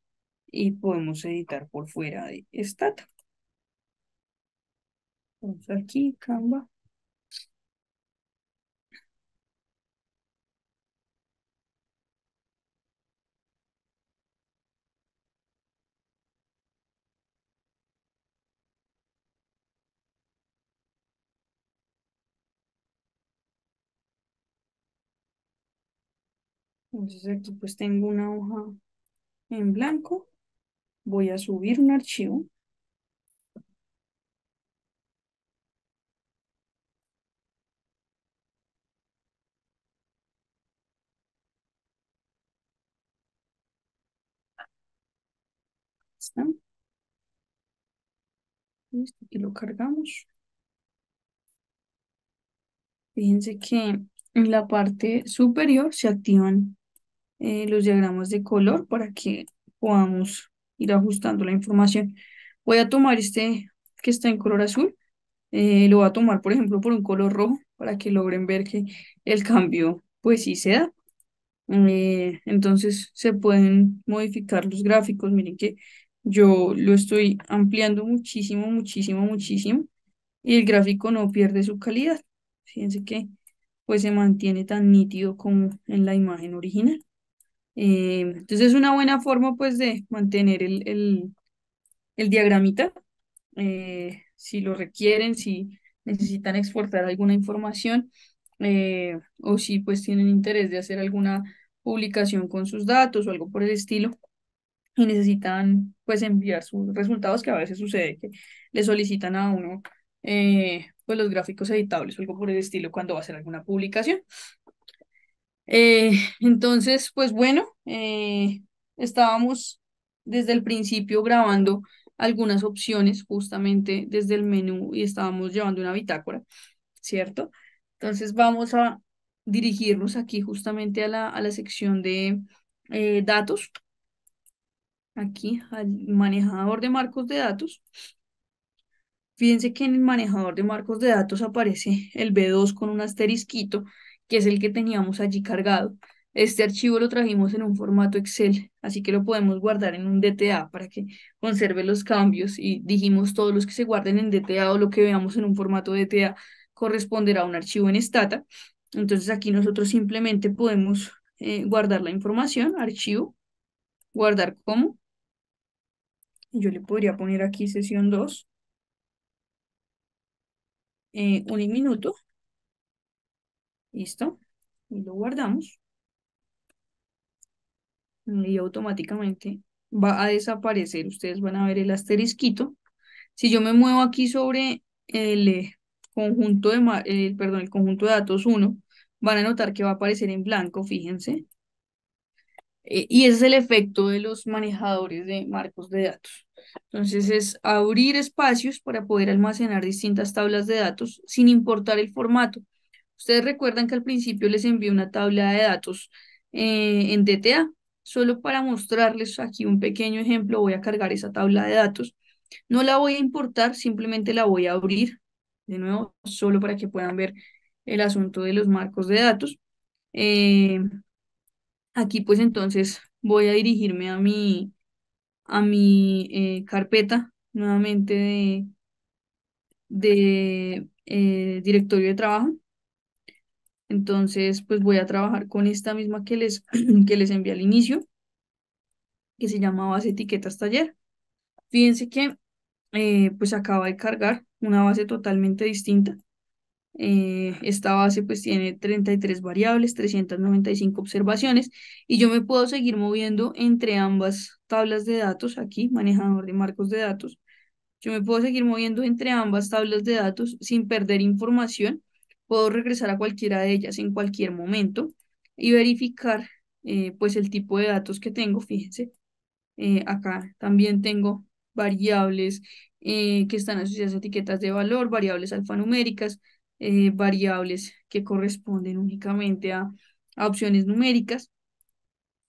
y podemos editar por fuera de Stata. Vamos aquí, Canva. Entonces aquí pues tengo una hoja en blanco. Voy a subir un archivo. Y Listo, aquí lo cargamos. Fíjense que en la parte superior se activan eh, los diagramas de color para que podamos ir ajustando la información. Voy a tomar este que está en color azul, eh, lo voy a tomar por ejemplo por un color rojo para que logren ver que el cambio pues sí se da. Eh, entonces se pueden modificar los gráficos, miren que yo lo estoy ampliando muchísimo, muchísimo, muchísimo y el gráfico no pierde su calidad. Fíjense que pues se mantiene tan nítido como en la imagen original. Eh, entonces es una buena forma pues de mantener el, el, el diagramita. Eh, si lo requieren, si necesitan exportar alguna información eh, o si pues tienen interés de hacer alguna publicación con sus datos o algo por el estilo y necesitan pues enviar sus resultados que a veces sucede que le solicitan a uno pues los gráficos editables o algo por el estilo cuando va a hacer alguna publicación. Eh, entonces, pues bueno, eh, estábamos desde el principio grabando algunas opciones justamente desde el menú y estábamos llevando una bitácora, ¿cierto? Entonces vamos a dirigirnos aquí justamente a la, a la sección de eh, datos, aquí al manejador de marcos de datos. Fíjense que en el manejador de marcos de datos aparece el B2 con un asterisquito que es el que teníamos allí cargado. Este archivo lo trajimos en un formato Excel, así que lo podemos guardar en un DTA para que conserve los cambios y dijimos todos los que se guarden en DTA o lo que veamos en un formato DTA corresponderá a un archivo en Stata. Entonces aquí nosotros simplemente podemos eh, guardar la información, archivo, guardar como. Yo le podría poner aquí sesión 2. Eh, un minuto ¿Listo? Y lo guardamos. Y automáticamente va a desaparecer. Ustedes van a ver el asterisquito. Si yo me muevo aquí sobre el eh, conjunto de, el conjunto de datos 1, van a notar que va a aparecer en blanco, fíjense. Eh, y es el efecto de los manejadores de marcos de datos. Entonces es abrir espacios para poder almacenar distintas tablas de datos sin importar el formato. Ustedes recuerdan que al principio les envié una tabla de datos eh, en DTA. Solo para mostrarles aquí un pequeño ejemplo, voy a cargar esa tabla de datos. No la voy a importar, simplemente la voy a abrir de nuevo, solo para que puedan ver el asunto de los marcos de datos. Eh, aquí pues entonces voy a dirigirme a mi, a mi eh, carpeta nuevamente de, de directorio de trabajo. Entonces, pues voy a trabajar con esta misma que les, que les envié al inicio, que se llama base etiquetas taller. Fíjense que eh, pues acaba de cargar una base totalmente distinta. Eh, esta base pues tiene 33 variables, 395 observaciones y yo me puedo seguir moviendo entre ambas tablas de datos, aquí manejador de marcos de datos. Yo me puedo seguir moviendo entre ambas tablas de datos sin perder información Puedo regresar a cualquiera de ellas en cualquier momento y verificar eh, pues el tipo de datos que tengo. Fíjense, eh, acá también tengo variables eh, que están asociadas a etiquetas de valor, variables alfanuméricas, variables que corresponden únicamente a, opciones numéricas.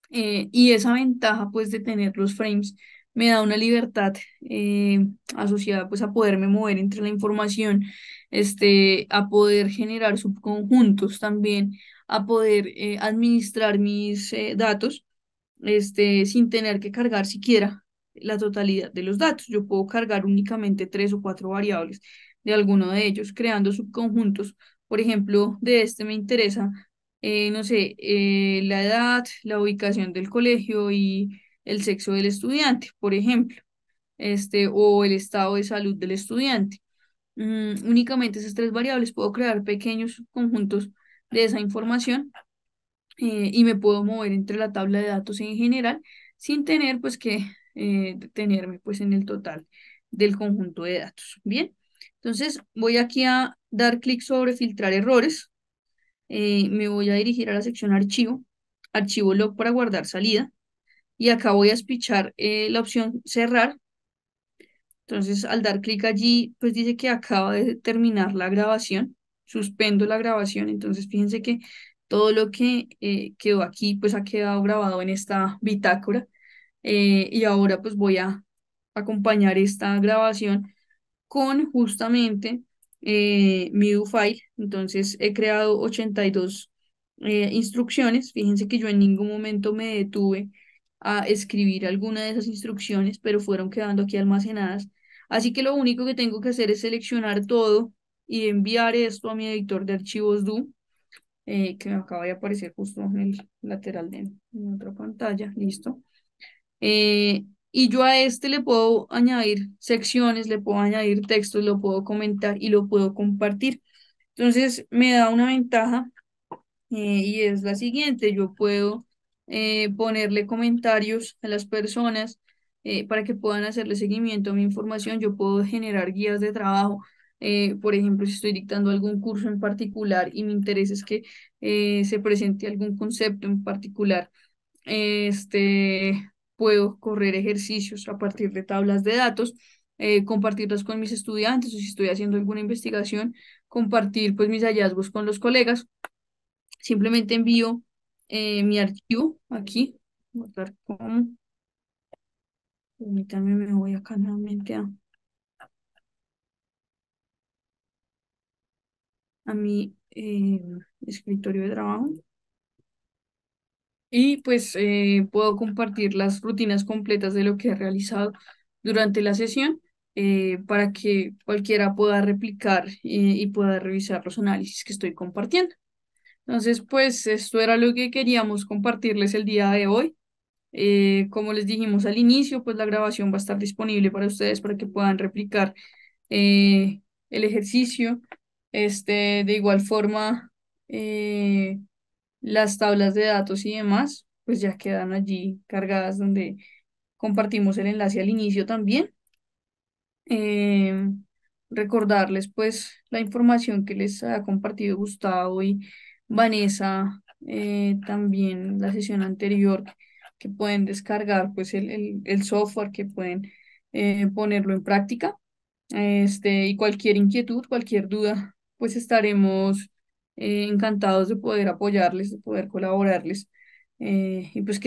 y esa ventaja pues de tener los frames me da una libertad eh, asociada pues a poderme mover entre la información, este, a poder generar subconjuntos también, a poder eh, administrar mis eh, datos este, sin tener que cargar siquiera la totalidad de los datos. Yo puedo cargar únicamente tres o cuatro variables de alguno de ellos, creando subconjuntos. Por ejemplo, de este me interesa, no sé, la edad, la ubicación del colegio y el sexo del estudiante, por ejemplo, este, o el estado de salud del estudiante. Mm, únicamente esas tres variables puedo crear pequeños conjuntos de esa información eh, y me puedo mover entre la tabla de datos en general sin tener pues que eh, detenerme pues en el total del conjunto de datos. Bien, entonces voy aquí a dar clic sobre filtrar errores. Eh, me voy a dirigir a la sección archivo, archivo log para guardar salida y acá voy a espichar eh, la opción cerrar. Entonces al dar clic allí, pues dice que acaba de terminar la grabación, suspendo la grabación, entonces fíjense que todo lo que eh, quedó aquí, pues ha quedado grabado en esta bitácora eh, y ahora pues voy a acompañar esta grabación con justamente mi do file, entonces he creado 82 instrucciones, fíjense que yo en ningún momento me detuve a escribir alguna de esas instrucciones, pero fueron quedando aquí almacenadas. Así que lo único que tengo que hacer es seleccionar todo y enviar esto a mi editor de archivos do eh, que me acaba de aparecer justo en el lateral de mi otra pantalla. Listo. Eh, y yo a este le puedo añadir secciones, le puedo añadir textos, lo puedo comentar y lo puedo compartir. Entonces me da una ventaja eh, y es la siguiente, yo puedo eh, ponerle comentarios a las personas eh, para que puedan hacerle seguimiento a mi información. Yo puedo generar guías de trabajo. Eh, por ejemplo, si estoy dictando algún curso en particular y mi interés es que se presente algún concepto en particular, este, puedo correr ejercicios a partir de tablas de datos, compartirlas con mis estudiantes o si estoy haciendo alguna investigación, compartir pues mis hallazgos con los colegas. Simplemente envío eh, mi archivo aquí. Ver cómo. Permítanme, me voy acá nuevamente a, mi eh, escritorio de trabajo. Y pues eh, puedo compartir las rutinas completas de lo que he realizado durante la sesión para que cualquiera pueda replicar y pueda revisar los análisis que estoy compartiendo. Entonces, pues esto era lo que queríamos compartirles el día de hoy. Eh, como les dijimos al inicio, pues la grabación va a estar disponible para ustedes para que puedan replicar eh, el ejercicio. Este, de igual forma, eh, las tablas de datos y demás, pues ya quedan allí cargadas donde compartimos el enlace al inicio también. recordarles pues la información que les ha compartido Gustavo y Mm. Vanessa eh, también la sesión anterior, que pueden descargar pues el, el, software, que pueden eh, ponerlo en práctica. Este, y cualquier inquietud, cualquier duda, pues estaremos eh, encantados de poder apoyarles, de poder colaborarles. y pues que